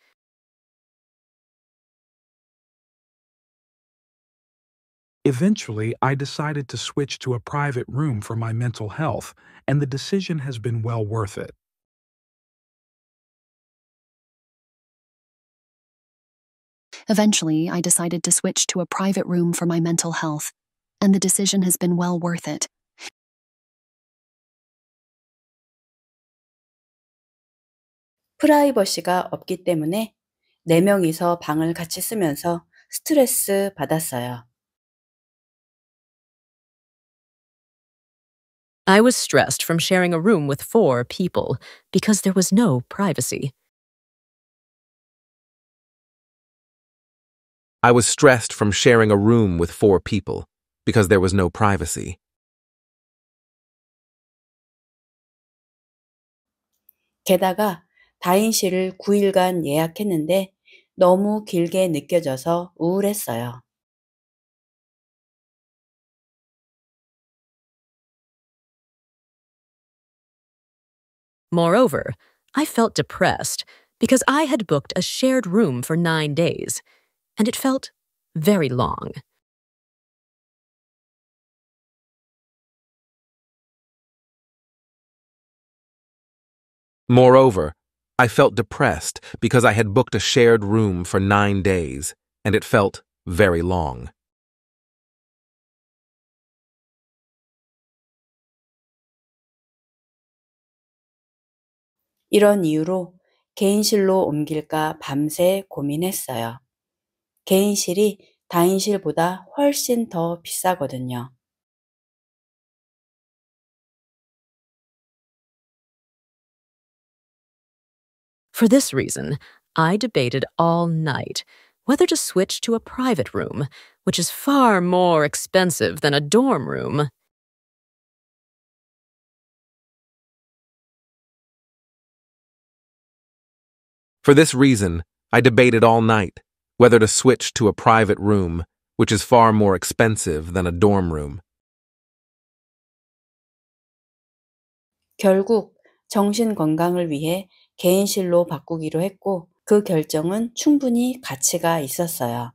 Eventually, I decided to switch to a private room for my mental health, and the decision has been well worth it. Eventually, I decided to switch to a private room for my mental health, and the decision has been well worth it. Privacy가 없기 때문에 4명이서 방을 같이 쓰면서 스트레스 받았어요. I was stressed from sharing a room with four people because there was no privacy. I was stressed from sharing a room with four people because there was no privacy. 게다가 다인 9일간 예약했는데 너무 길게 느껴져서 우울했어요. Moreover, I felt depressed because I had booked a shared room for nine days, and it felt very long. Moreover, I felt depressed because I had booked a shared room for nine days, and it felt very long. 이런 이유로 개인실로 옮길까 밤새 고민했어요. 개인실이 다인실보다 훨씬 더 비싸거든요. For this reason, I debated all night whether to switch to a private room, which is far more expensive than a dorm room. For this reason, I debated all night whether to switch to a private room, which is far more expensive than a dorm room. 결국 정신 건강을 위해 개인실로 바꾸기로 했고 그 결정은 충분히 가치가 있었어요.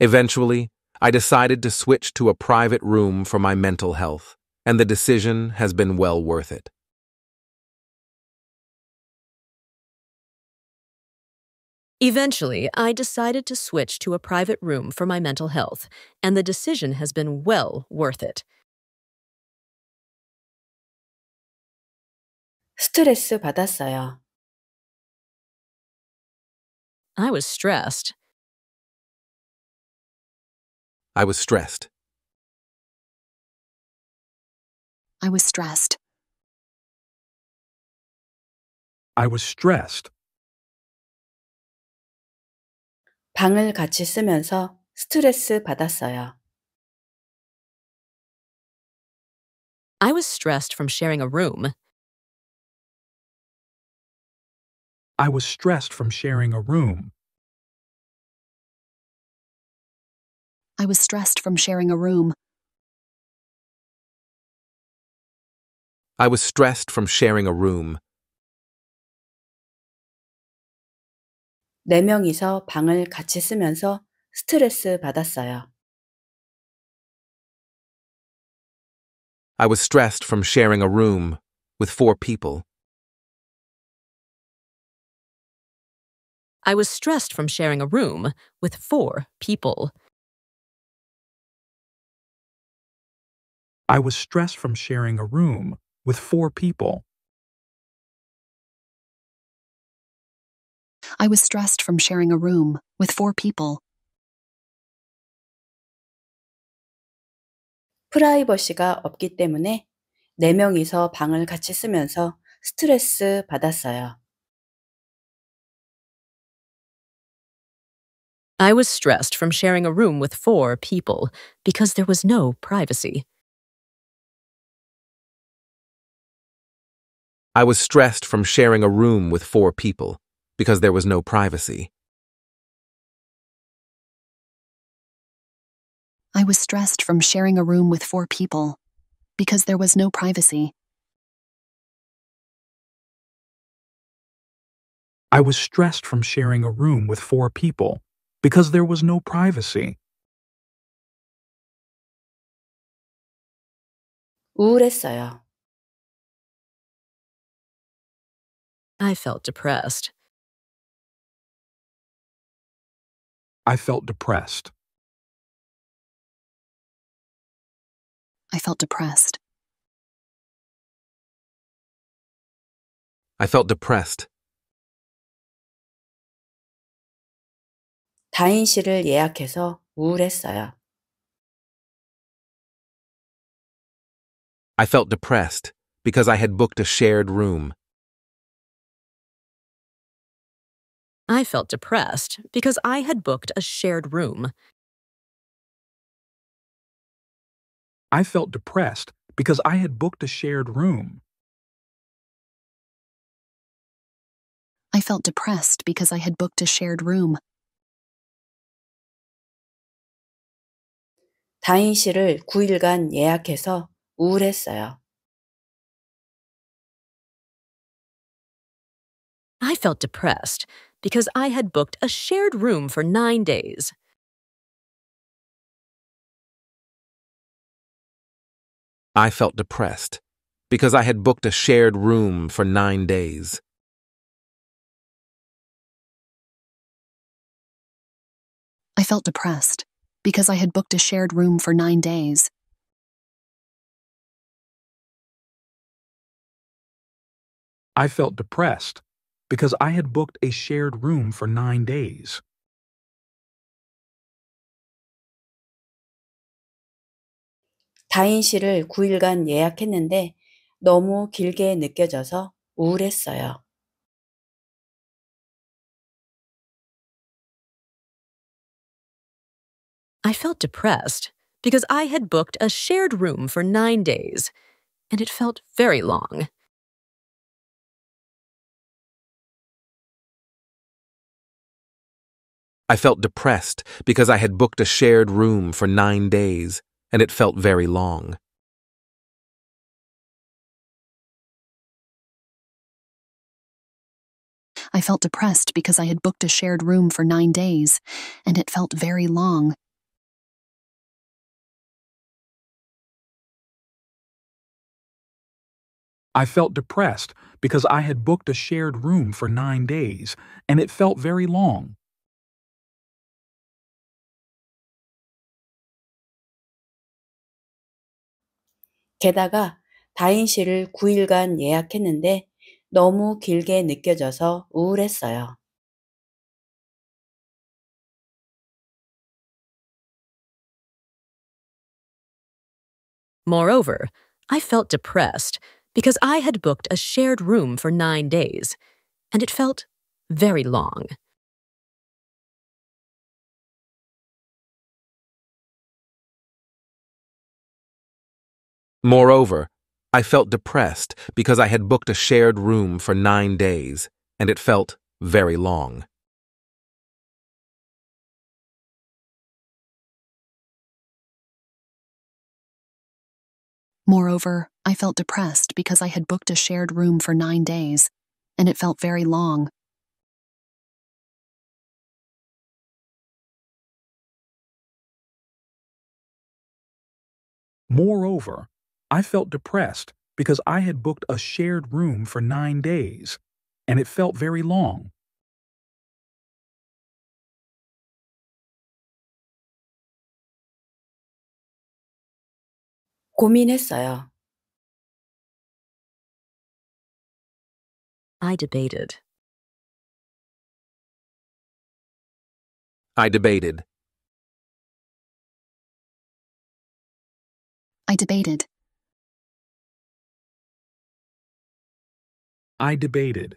Eventually, I decided to switch to a private room for my mental health and the decision has been well worth it. Eventually, I decided to switch to a private room for my mental health, and the decision has been well worth it. I was stressed. I was stressed. I was stressed. I was stressed. 방을 같이 쓰면서 스트레스 받았어요. I was stressed from sharing a room. I was stressed from sharing a room. I was stressed from sharing a room. I was stressed from sharing a room. 네 명이서 방을 같이 쓰면서 스트레스 받았어요. I was stressed from sharing a room with four people. I was stressed from sharing a room with four people. I was stressed from sharing a room with four people. I was stressed from sharing a room with four people. 프라이버시가 없기 때문에 네 명이서 방을 같이 쓰면서 스트레스 받았어요. I was stressed from sharing a room with four people because there was no privacy. I was stressed from sharing a room with four people because there was no privacy. I was stressed from sharing a room with four people because there was no privacy. I was stressed from sharing a room with four people because there was no privacy. 우울했어요. I felt depressed. I felt depressed. I felt depressed. I felt depressed. 다인 예약해서 우울했어요. I felt depressed because I had booked a shared room. I felt depressed because I had booked a shared room. I felt depressed because I had booked a shared room. I felt depressed because I had booked a shared room. 다인실을 9일간 예약해서 우울했어요. I felt depressed because I had booked a shared room for nine days. I felt depressed because I had booked a shared room for nine days. I felt depressed because I had booked a shared room for nine days. I felt depressed because I had booked a shared room for nine days. 9일간 예약했는데 너무 길게 느껴져서 우울했어요. I felt depressed because I had booked a shared room for nine days, and it felt very long. I felt depressed because I had booked a shared room for nine days, and it felt very long. I felt depressed because I had booked a shared room for nine days, and it felt very long. I felt depressed because I had booked a shared room for nine days, and it felt very long. 게다가 다인실을 9일간 예약했는데 너무 길게 느껴져서 우울했어요. Moreover, I felt depressed because I had booked a shared room for nine days, and it felt very long. Moreover, I felt depressed because I had booked a shared room for nine days, and it felt very long. Moreover, I felt depressed because I had booked a shared room for nine days, and it felt very long. Moreover, I felt depressed because I had booked a shared room for nine days, and it felt very long. 고민했어요. I debated. I debated. I debated. I debated.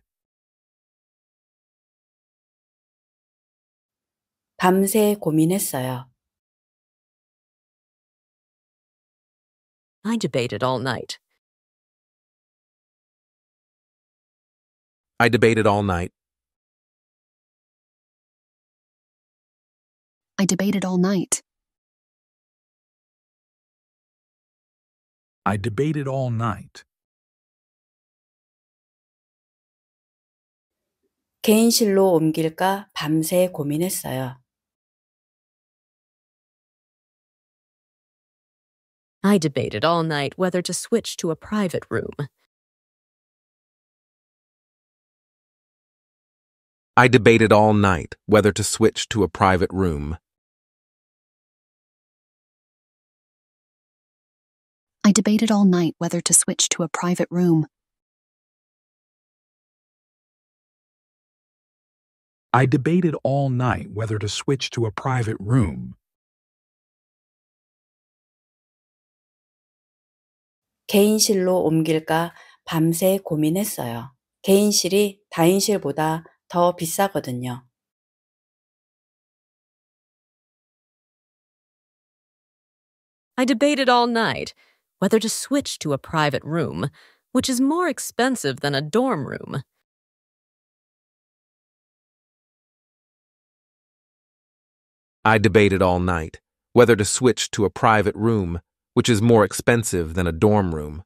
밤새 고민했어요. I debated all night. I debated all night. I debated all night. I debated all night. 개인실로 옮길까 밤새 고민했어요. I debated all night whether to switch to a private room. I debated all night whether to switch to a private room. I debated all night whether to switch to a private room. I debated all night whether to switch to a private room. I debated all night whether to switch to a private room, which is more expensive than a dorm room. I debated all night whether to switch to a private room, which is more expensive than a dorm room.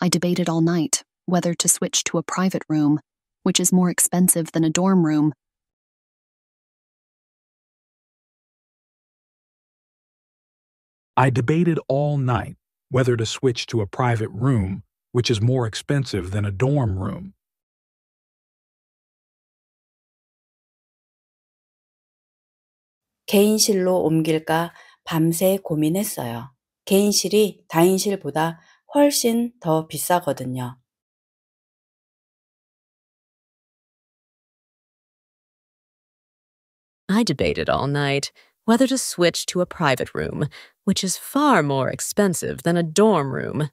I debated all night whether to switch to a private room, which is more expensive than a dorm room. I debated all night whether to switch to a private room, which is more expensive than a dorm room. I debated all night whether to switch to a private room, which is far more expensive than a dorm room.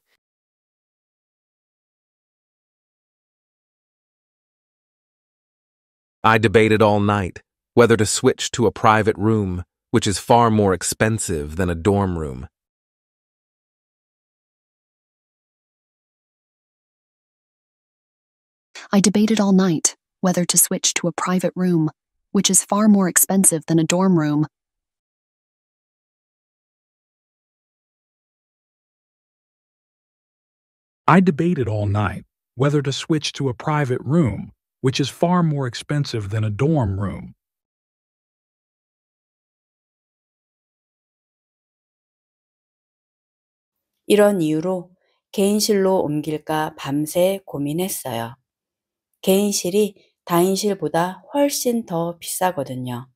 I debated all night whether to switch to a private room, which is far more expensive than a dorm room. I debated all night whether to switch to a private room, which is far more expensive than a dorm room. I debated all night whether to switch to a private room, which is far more expensive than a dorm room. 이런 이유로 개인실로 옮길까 밤새 고민했어요. 개인실이 다인실보다 훨씬 더 비싸거든요.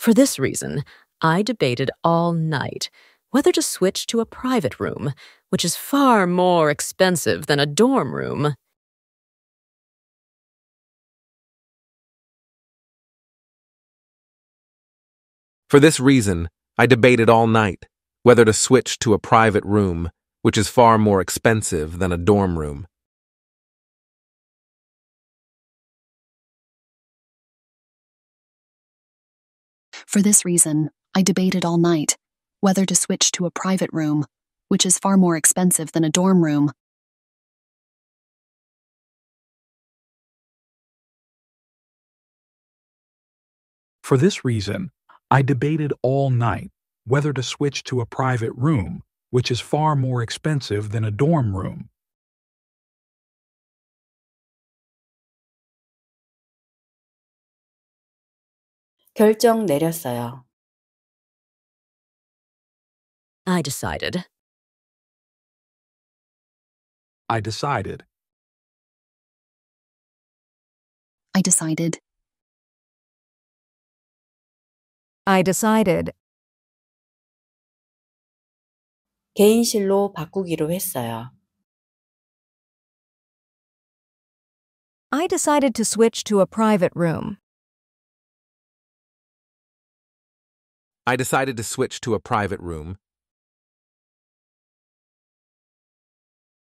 For this reason, I debated all night whether to switch to a private room, which is far more expensive than a dorm room. For this reason, I debated all night whether to switch to a private room, which is far more expensive than a dorm room. For this reason, I debated all night whether to switch to a private room, which is far more expensive than a dorm room. For this reason, I debated all night whether to switch to a private room, which is far more expensive than a dorm room. 결정 내렸어요. I decided. I decided. I decided. I decided. 개인실로 바꾸기로 했어요. I decided to switch to a private room. I decided to switch to a private room.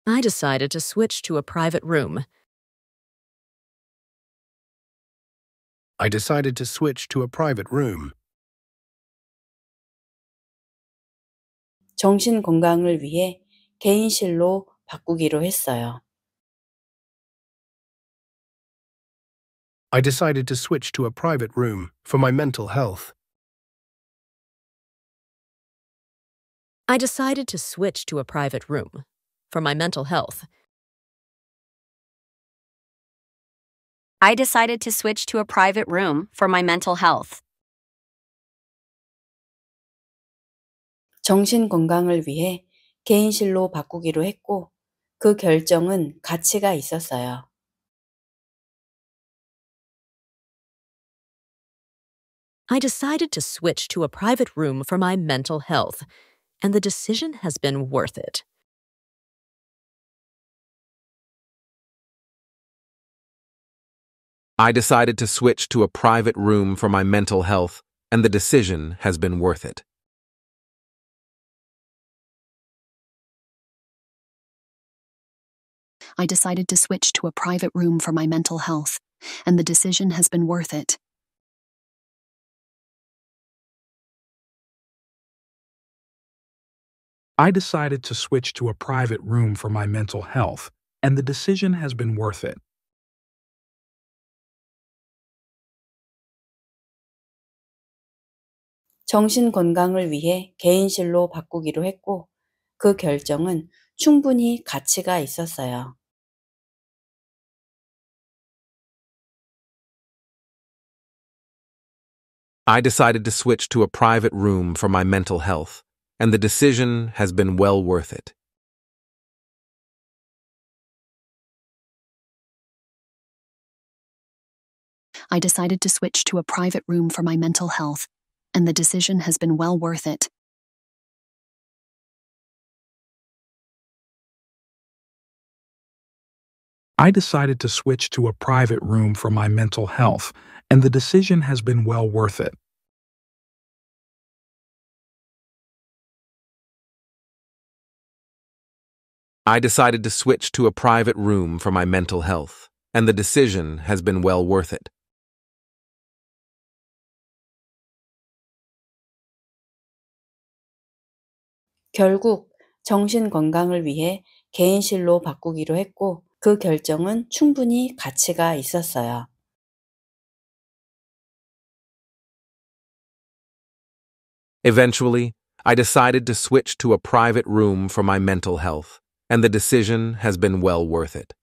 I decided to switch to a private room. I decided to switch to a private room. 정신 건강을 위해 개인실로 바꾸기로 했어요. I decided to switch to a private room for my mental health. I decided to switch to a private room for my mental health. I decided to switch to a private room for my mental health. I decided to switch to a private room for my mental health, and the decision has been worth it. I decided to switch to a private room for my mental health, and the decision has been worth it. I decided to switch to a private room for my mental health, and the decision has been worth it. I decided to switch to a private room for my mental health, and the decision has been worth it. 정신 건강을 위해 개인실로 바꾸기로 했고, 그 결정은 충분히 가치가 있었어요. I decided to switch to a private room for my mental health, and the decision has been well worth it. I decided to switch to a private room for my mental health, and the decision has been well worth it. I decided to switch to a private room for my mental health, and the decision has been well worth it. I decided to switch to a private room for my mental health, and the decision has been well worth it. 결국 정신 건강을 위해 개인실로 바꾸기로 했고 그 결정은 충분히 가치가 있었어요. Eventually, I decided to switch to a private room for my mental health, and the decision has been well worth it.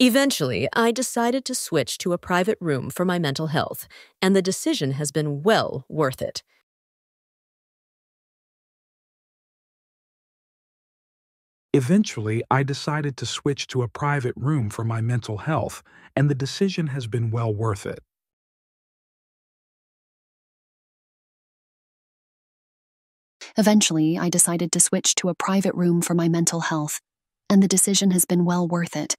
Eventually, I decided to switch to a private room for my mental health, and the decision has been well worth it. Eventually, I decided to switch to a private room for my mental health, and the decision has been well worth it. Eventually, I decided to switch to a private room for my mental health, and the decision has been well worth it.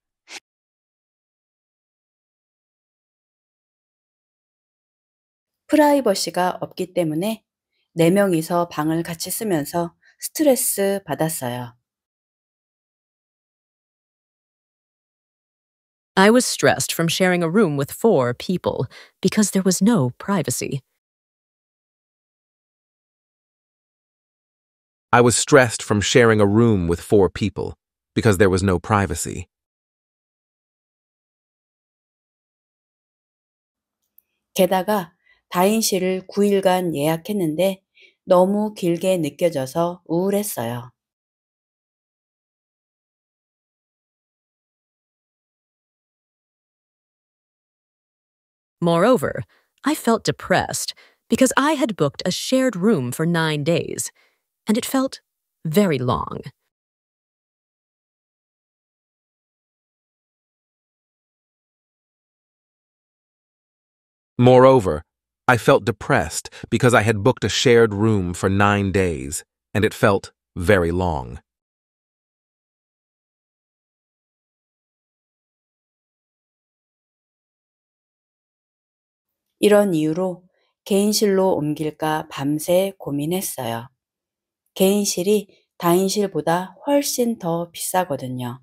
Privacy가 없기 때문에 4명이서 방을 같이 쓰면서 스트레스 받았어요. I was stressed from sharing a room with four people because there was no privacy. I was stressed from sharing a room with four people because there was no privacy. 게다가 다인실을 9일간 예약했는데 너무 길게 느껴져서 우울했어요. Moreover, I felt depressed because I had booked a shared room for nine days, and it felt very long. Moreover, I felt depressed because I had booked a shared room for nine days, and it felt very long. 이런 이유로 개인실로 옮길까 밤새 고민했어요. 개인실이 다인실보다 훨씬 더 비싸거든요.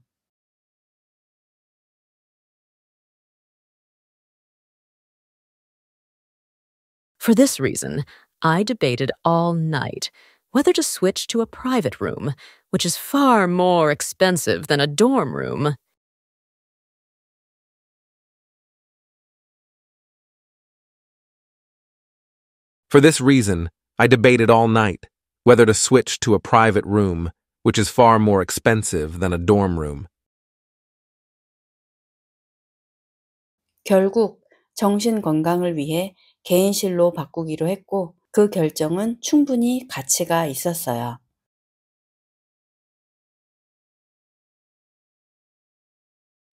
For this reason, I debated all night whether to switch to a private room, which is far more expensive than a dorm room. For this reason, I debated all night whether to switch to a private room, which is far more expensive than a dorm room. 결국 정신 건강을 위해 개인실로 바꾸기로 했고 그 결정은 충분히 가치가 있었어요.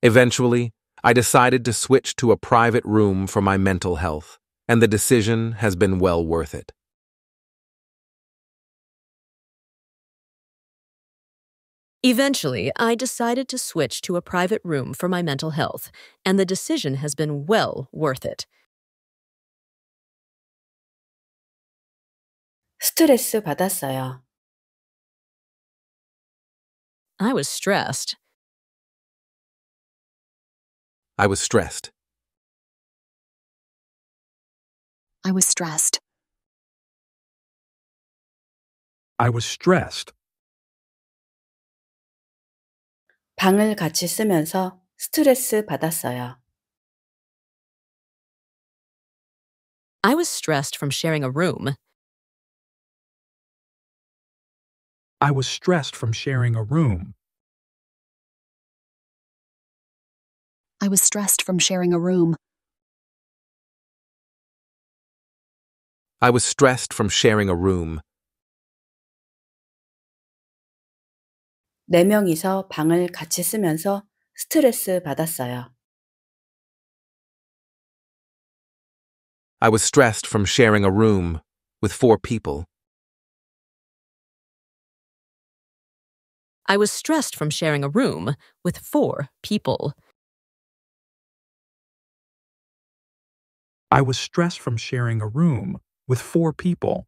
Eventually, I decided to switch to a private room for my mental health and the decision has been well worth it. Eventually, I decided to switch to a private room for my mental health, and the decision has been well worth it. I was stressed. I was stressed. I was stressed. I was stressed. 방을 같이 쓰면서 스트레스 받았어요. I was stressed from sharing a room. I was stressed from sharing a room. I was stressed from sharing a room. I was stressed from sharing a room. 네 명이서 방을 같이 쓰면서 스트레스 받았어요. I was stressed from sharing a room with four people. I was stressed from sharing a room with four people. I was stressed from sharing a room with four people.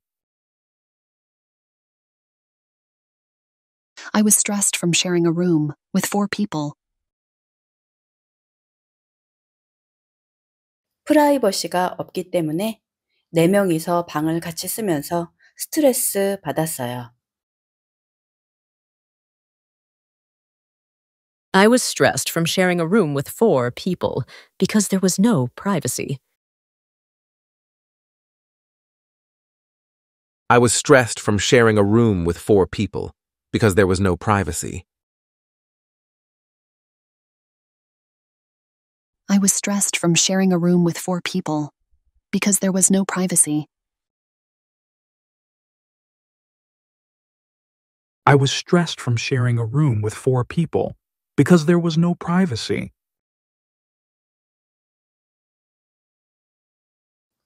I was stressed from sharing a room with four people. 프라이버시가 없기 때문에 네 명이서 방을 같이 쓰면서 스트레스 받았어요. I was stressed from sharing a room with four people because there was no privacy. I was stressed from sharing a room with four people because there was no privacy. I was stressed from sharing a room with four people because there was no privacy. I was stressed from sharing a room with four people because there was no privacy.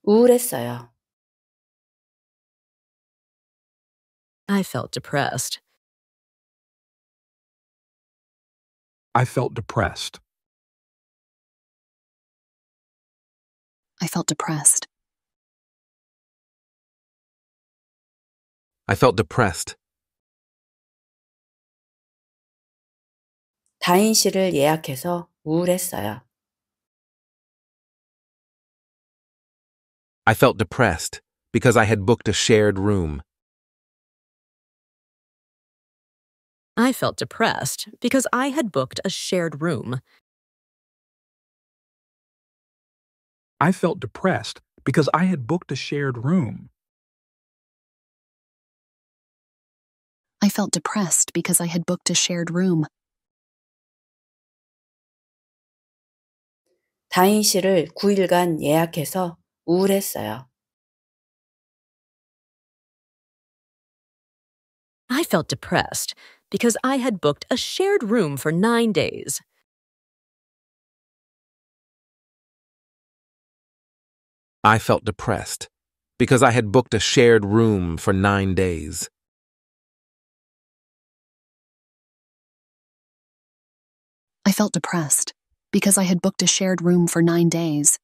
우울했어요. I felt depressed. I felt depressed. I felt depressed. I felt depressed. 예약해서 우울했어요. I felt depressed because I had booked a shared room. I felt depressed because I had booked a shared room. I felt depressed because I had booked a shared room. I felt depressed because I had booked a shared room. 다인실을 9일간 예약해서 우울했어요. I felt depressed because I had booked a shared room for nine days. I felt depressed because I had booked a shared room for nine days. I felt depressed because I had booked a shared room for nine days.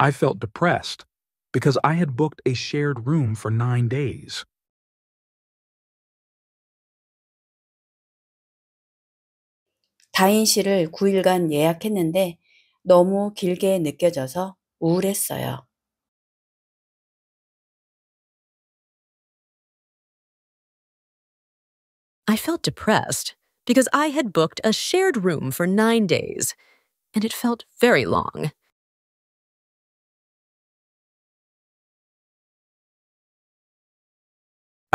I felt depressed because I had booked a shared room for nine days. I felt depressed because I had booked a shared room for nine days, and it felt very long.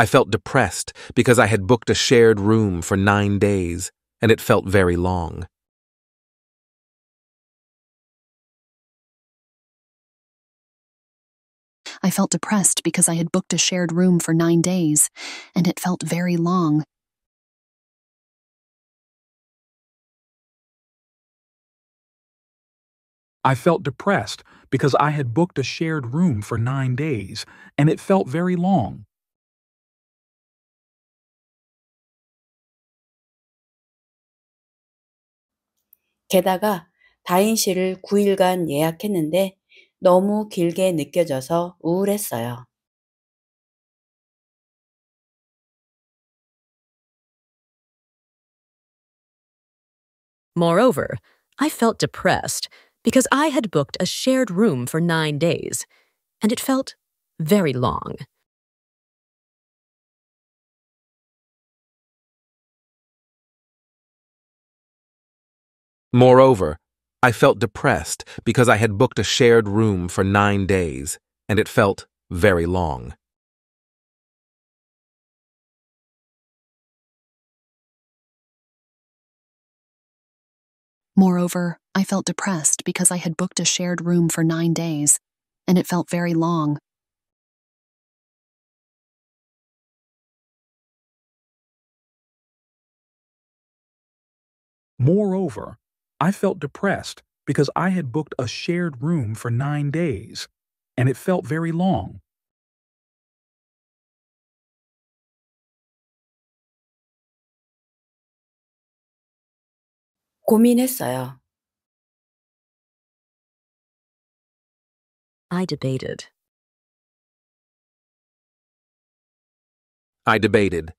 I felt depressed because I had booked a shared room for nine days, and it felt very long. I felt depressed because I had booked a shared room for nine days, and it felt very long. I felt depressed because I had booked a shared room for nine days, and it felt very long. 게다가 다인실을 9일간 예약했는데 너무 길게 느껴져서 우울했어요. Moreover, I felt depressed because I had booked a shared room for nine days, and it felt very long. Moreover, I felt depressed because I had booked a shared room for nine days, and it felt very long. Moreover, I felt depressed because I had booked a shared room for nine days, and it felt very long. Moreover, I felt depressed because I had booked a shared room for nine days, and it felt very long. I debated. I debated.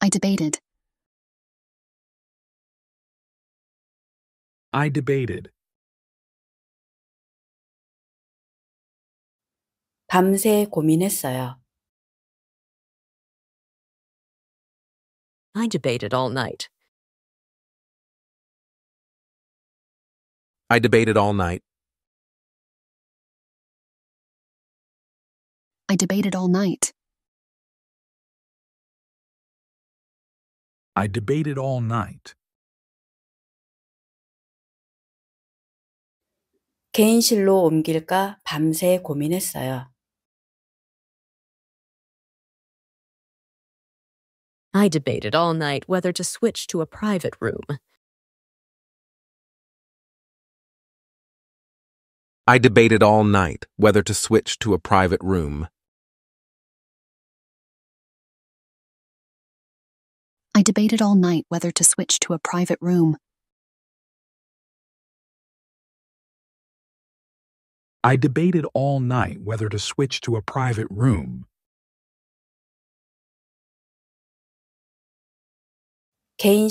I debated. I debated. 밤새 고민했어요. I debated all night. I debated all night. I debated all night. I debated all night. 개인실로 옮길까 밤새 고민했어요. I debated all night whether to switch to a private room. I debated all night whether to switch to a private room. I debated all night whether to switch to a private room. I debated all night whether to switch to a private room. I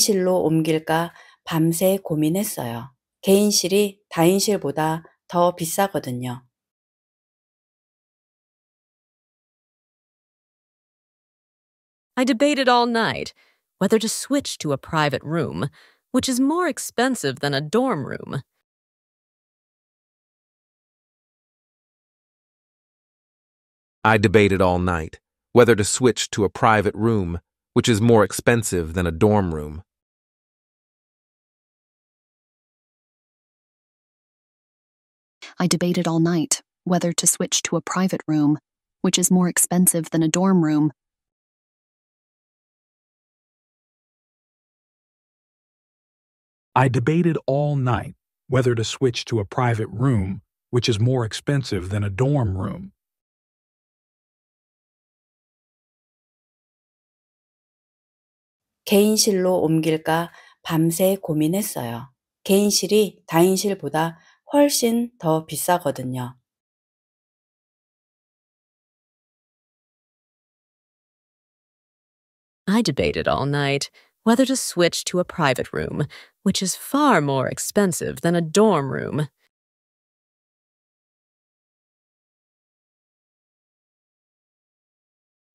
debated all night whether to switch to a private room, which is more expensive than a dorm room. I debated all night whether to switch to a private room, which is more expensive than a dorm room. I debated all night whether to switch to a private room, which is more expensive than a dorm room. I debated all night whether to switch to a private room, which is more expensive than a dorm room. I debated all night whether to switch to a private room, which is far more expensive than a dorm room.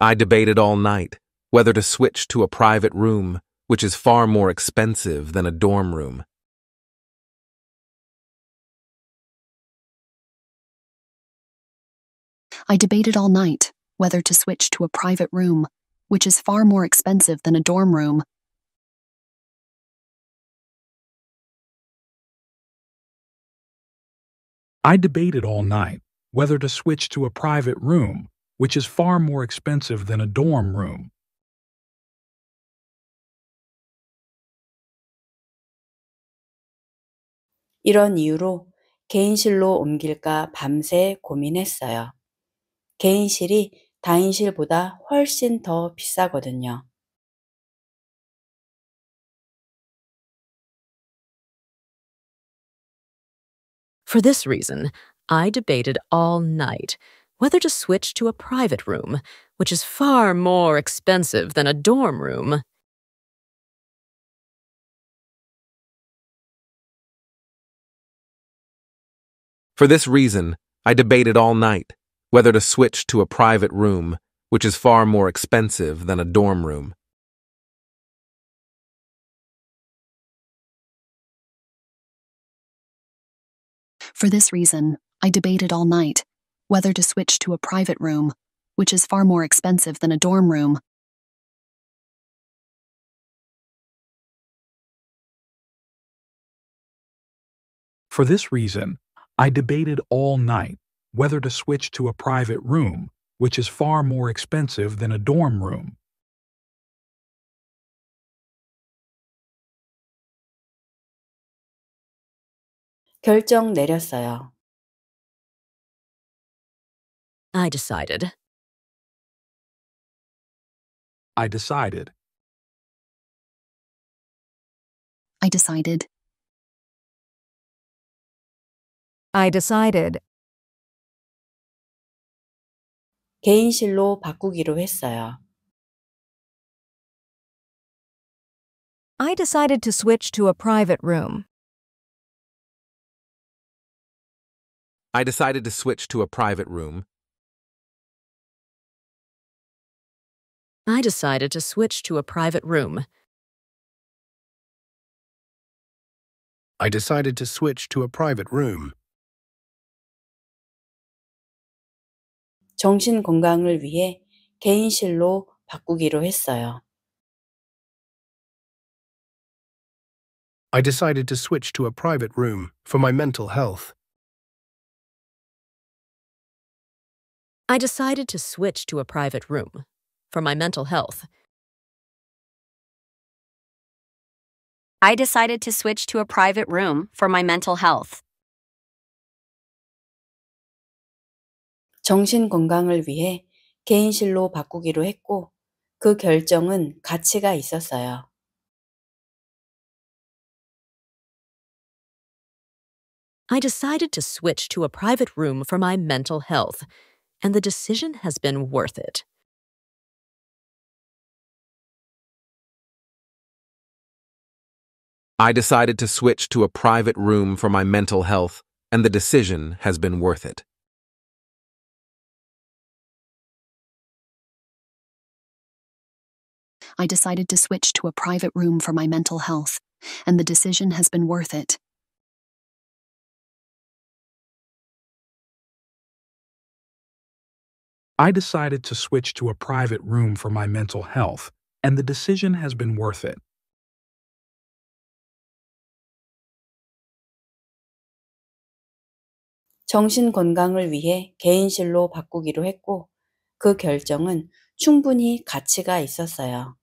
I debated all night whether to switch to a private room, which is far more expensive than a dorm room. I debated all night whether to switch to a private room, which is far more expensive than a dorm room. I debated all night whether to switch to a private room, which is far more expensive than a dorm room. 이런 이유로 개인실로 옮길까 밤새 고민했어요. 개인실이 다인실보다 훨씬 더 비싸거든요. For this reason, I debated all night whether to switch to a private room, which is far more expensive than a dorm room. For this reason, I debated all night whether to switch to a private room, which is far more expensive than a dorm room. For this reason, I debated all night whether to switch to a private room, which is far more expensive than a dorm room. For this reason, I debated all night whether to switch to a private room, which is far more expensive than a dorm room. I decided. I decided. I decided. I decided. 개인실로 바꾸기로 했어요. I decided to switch to a private room. I decided to switch to a private room. I decided to switch to a private room. I decided to switch to a private room. 정신 건강을 위해 개인실로 바꾸기로 했어요. I decided to switch to a private room for my mental health. I decided to switch to a private room for my mental health. I decided to switch to a private room for my mental health. 정신 건강을 위해 개인실로 바꾸기로 했고 그 결정은 가치가 있었어요. I decided to switch to a private room for my mental health, and the decision has been worth it. I decided to switch to a private room for my mental health, and the decision has been worth it. I decided to switch to a private room for my mental health, and the decision has been worth it. I decided to switch to a private room for my mental health, and the decision has been worth it. 정신 건강을 위해 개인실로 바꾸기로 했고, 그 결정은 충분히 가치가 있었어요.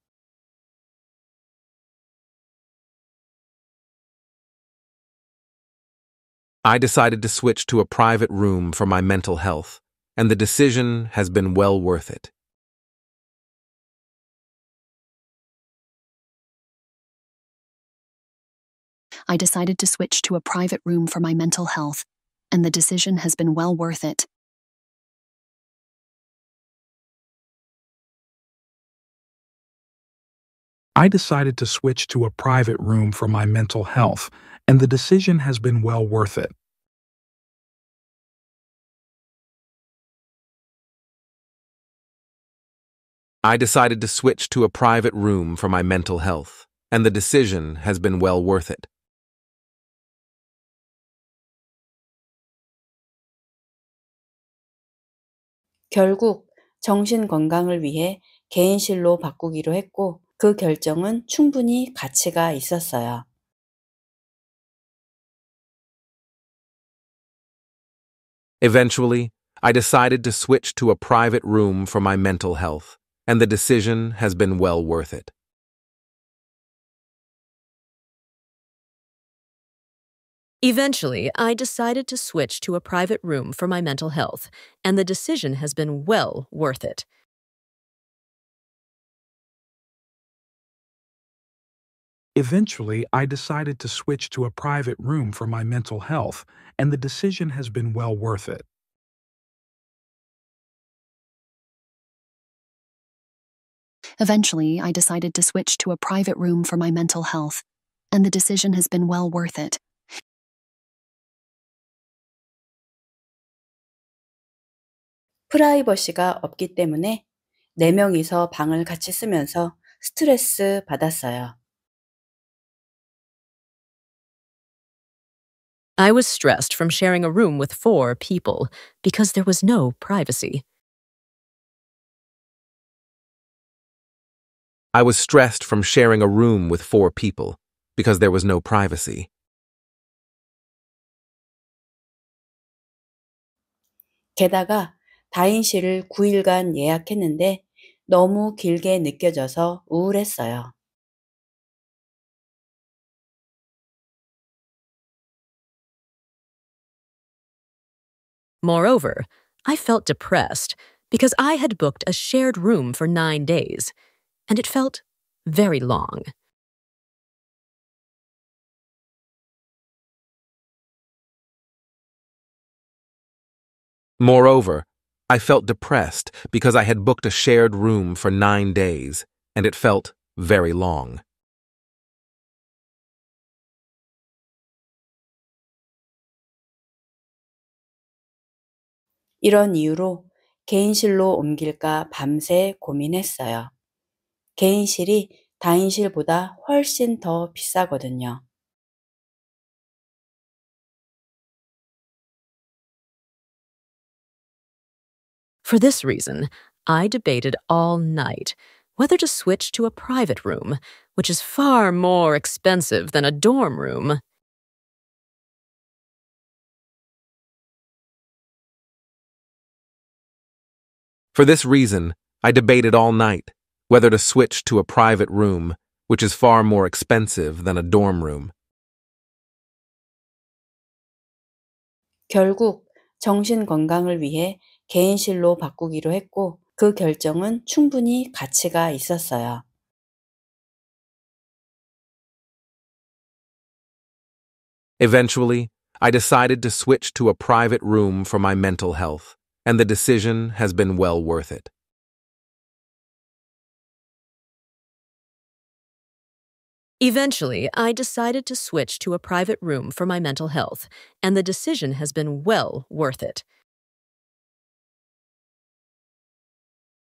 I decided to switch to a private room for my mental health, and the decision has been well worth it. I decided to switch to a private room for my mental health, and the decision has been well worth it. I decided to switch to a private room for my mental health, and the decision has been well worth it. I decided to switch to a private room for my mental health, and the decision has been well worth it. 결국 정신 건강을 위해 개인실로 바꾸기로 했고 그 결정은 충분히 가치가 있었어요. Eventually, I decided to switch to a private room for my mental health, and the decision has been well worth it. Eventually, I decided to switch to a private room for my mental health, and the decision has been well worth it. Eventually, I decided to switch to a private room for my mental health, and the decision has been well worth it. Eventually, I decided to switch to a private room for my mental health, and the decision has been well worth it. 프라이버시가 없기 때문에 방을 같이 쓰면서 스트레스 받았어요. I was stressed from sharing a room with four people because there was no privacy. I was stressed from sharing a room with four people because there was no privacy. 게다가 다인실을 9일간 예약했는데 너무 길게 느껴져서 우울했어요. Moreover, I felt depressed because I had booked a shared room for nine days, and it felt very long. Moreover, I felt depressed because I had booked a shared room for nine days, and it felt very long. 이런 이유로 개인실로 옮길까 밤새 고민했어요. 개인실이 다인실보다 훨씬 더 비싸거든요. For this reason, I debated all night whether to switch to a private room, which is far more expensive than a dorm room. For this reason, I debated all night whether to switch to a private room, which is far more expensive than a dorm room. 결국 정신 건강을 위해 개인실로 바꾸기로 했고 그 결정은 충분히 가치가 있었어요. Eventually, I decided to switch to a private room for my mental health and the decision has been well worth it. Eventually, I decided to switch to a private room for my mental health, and the decision has been well worth it.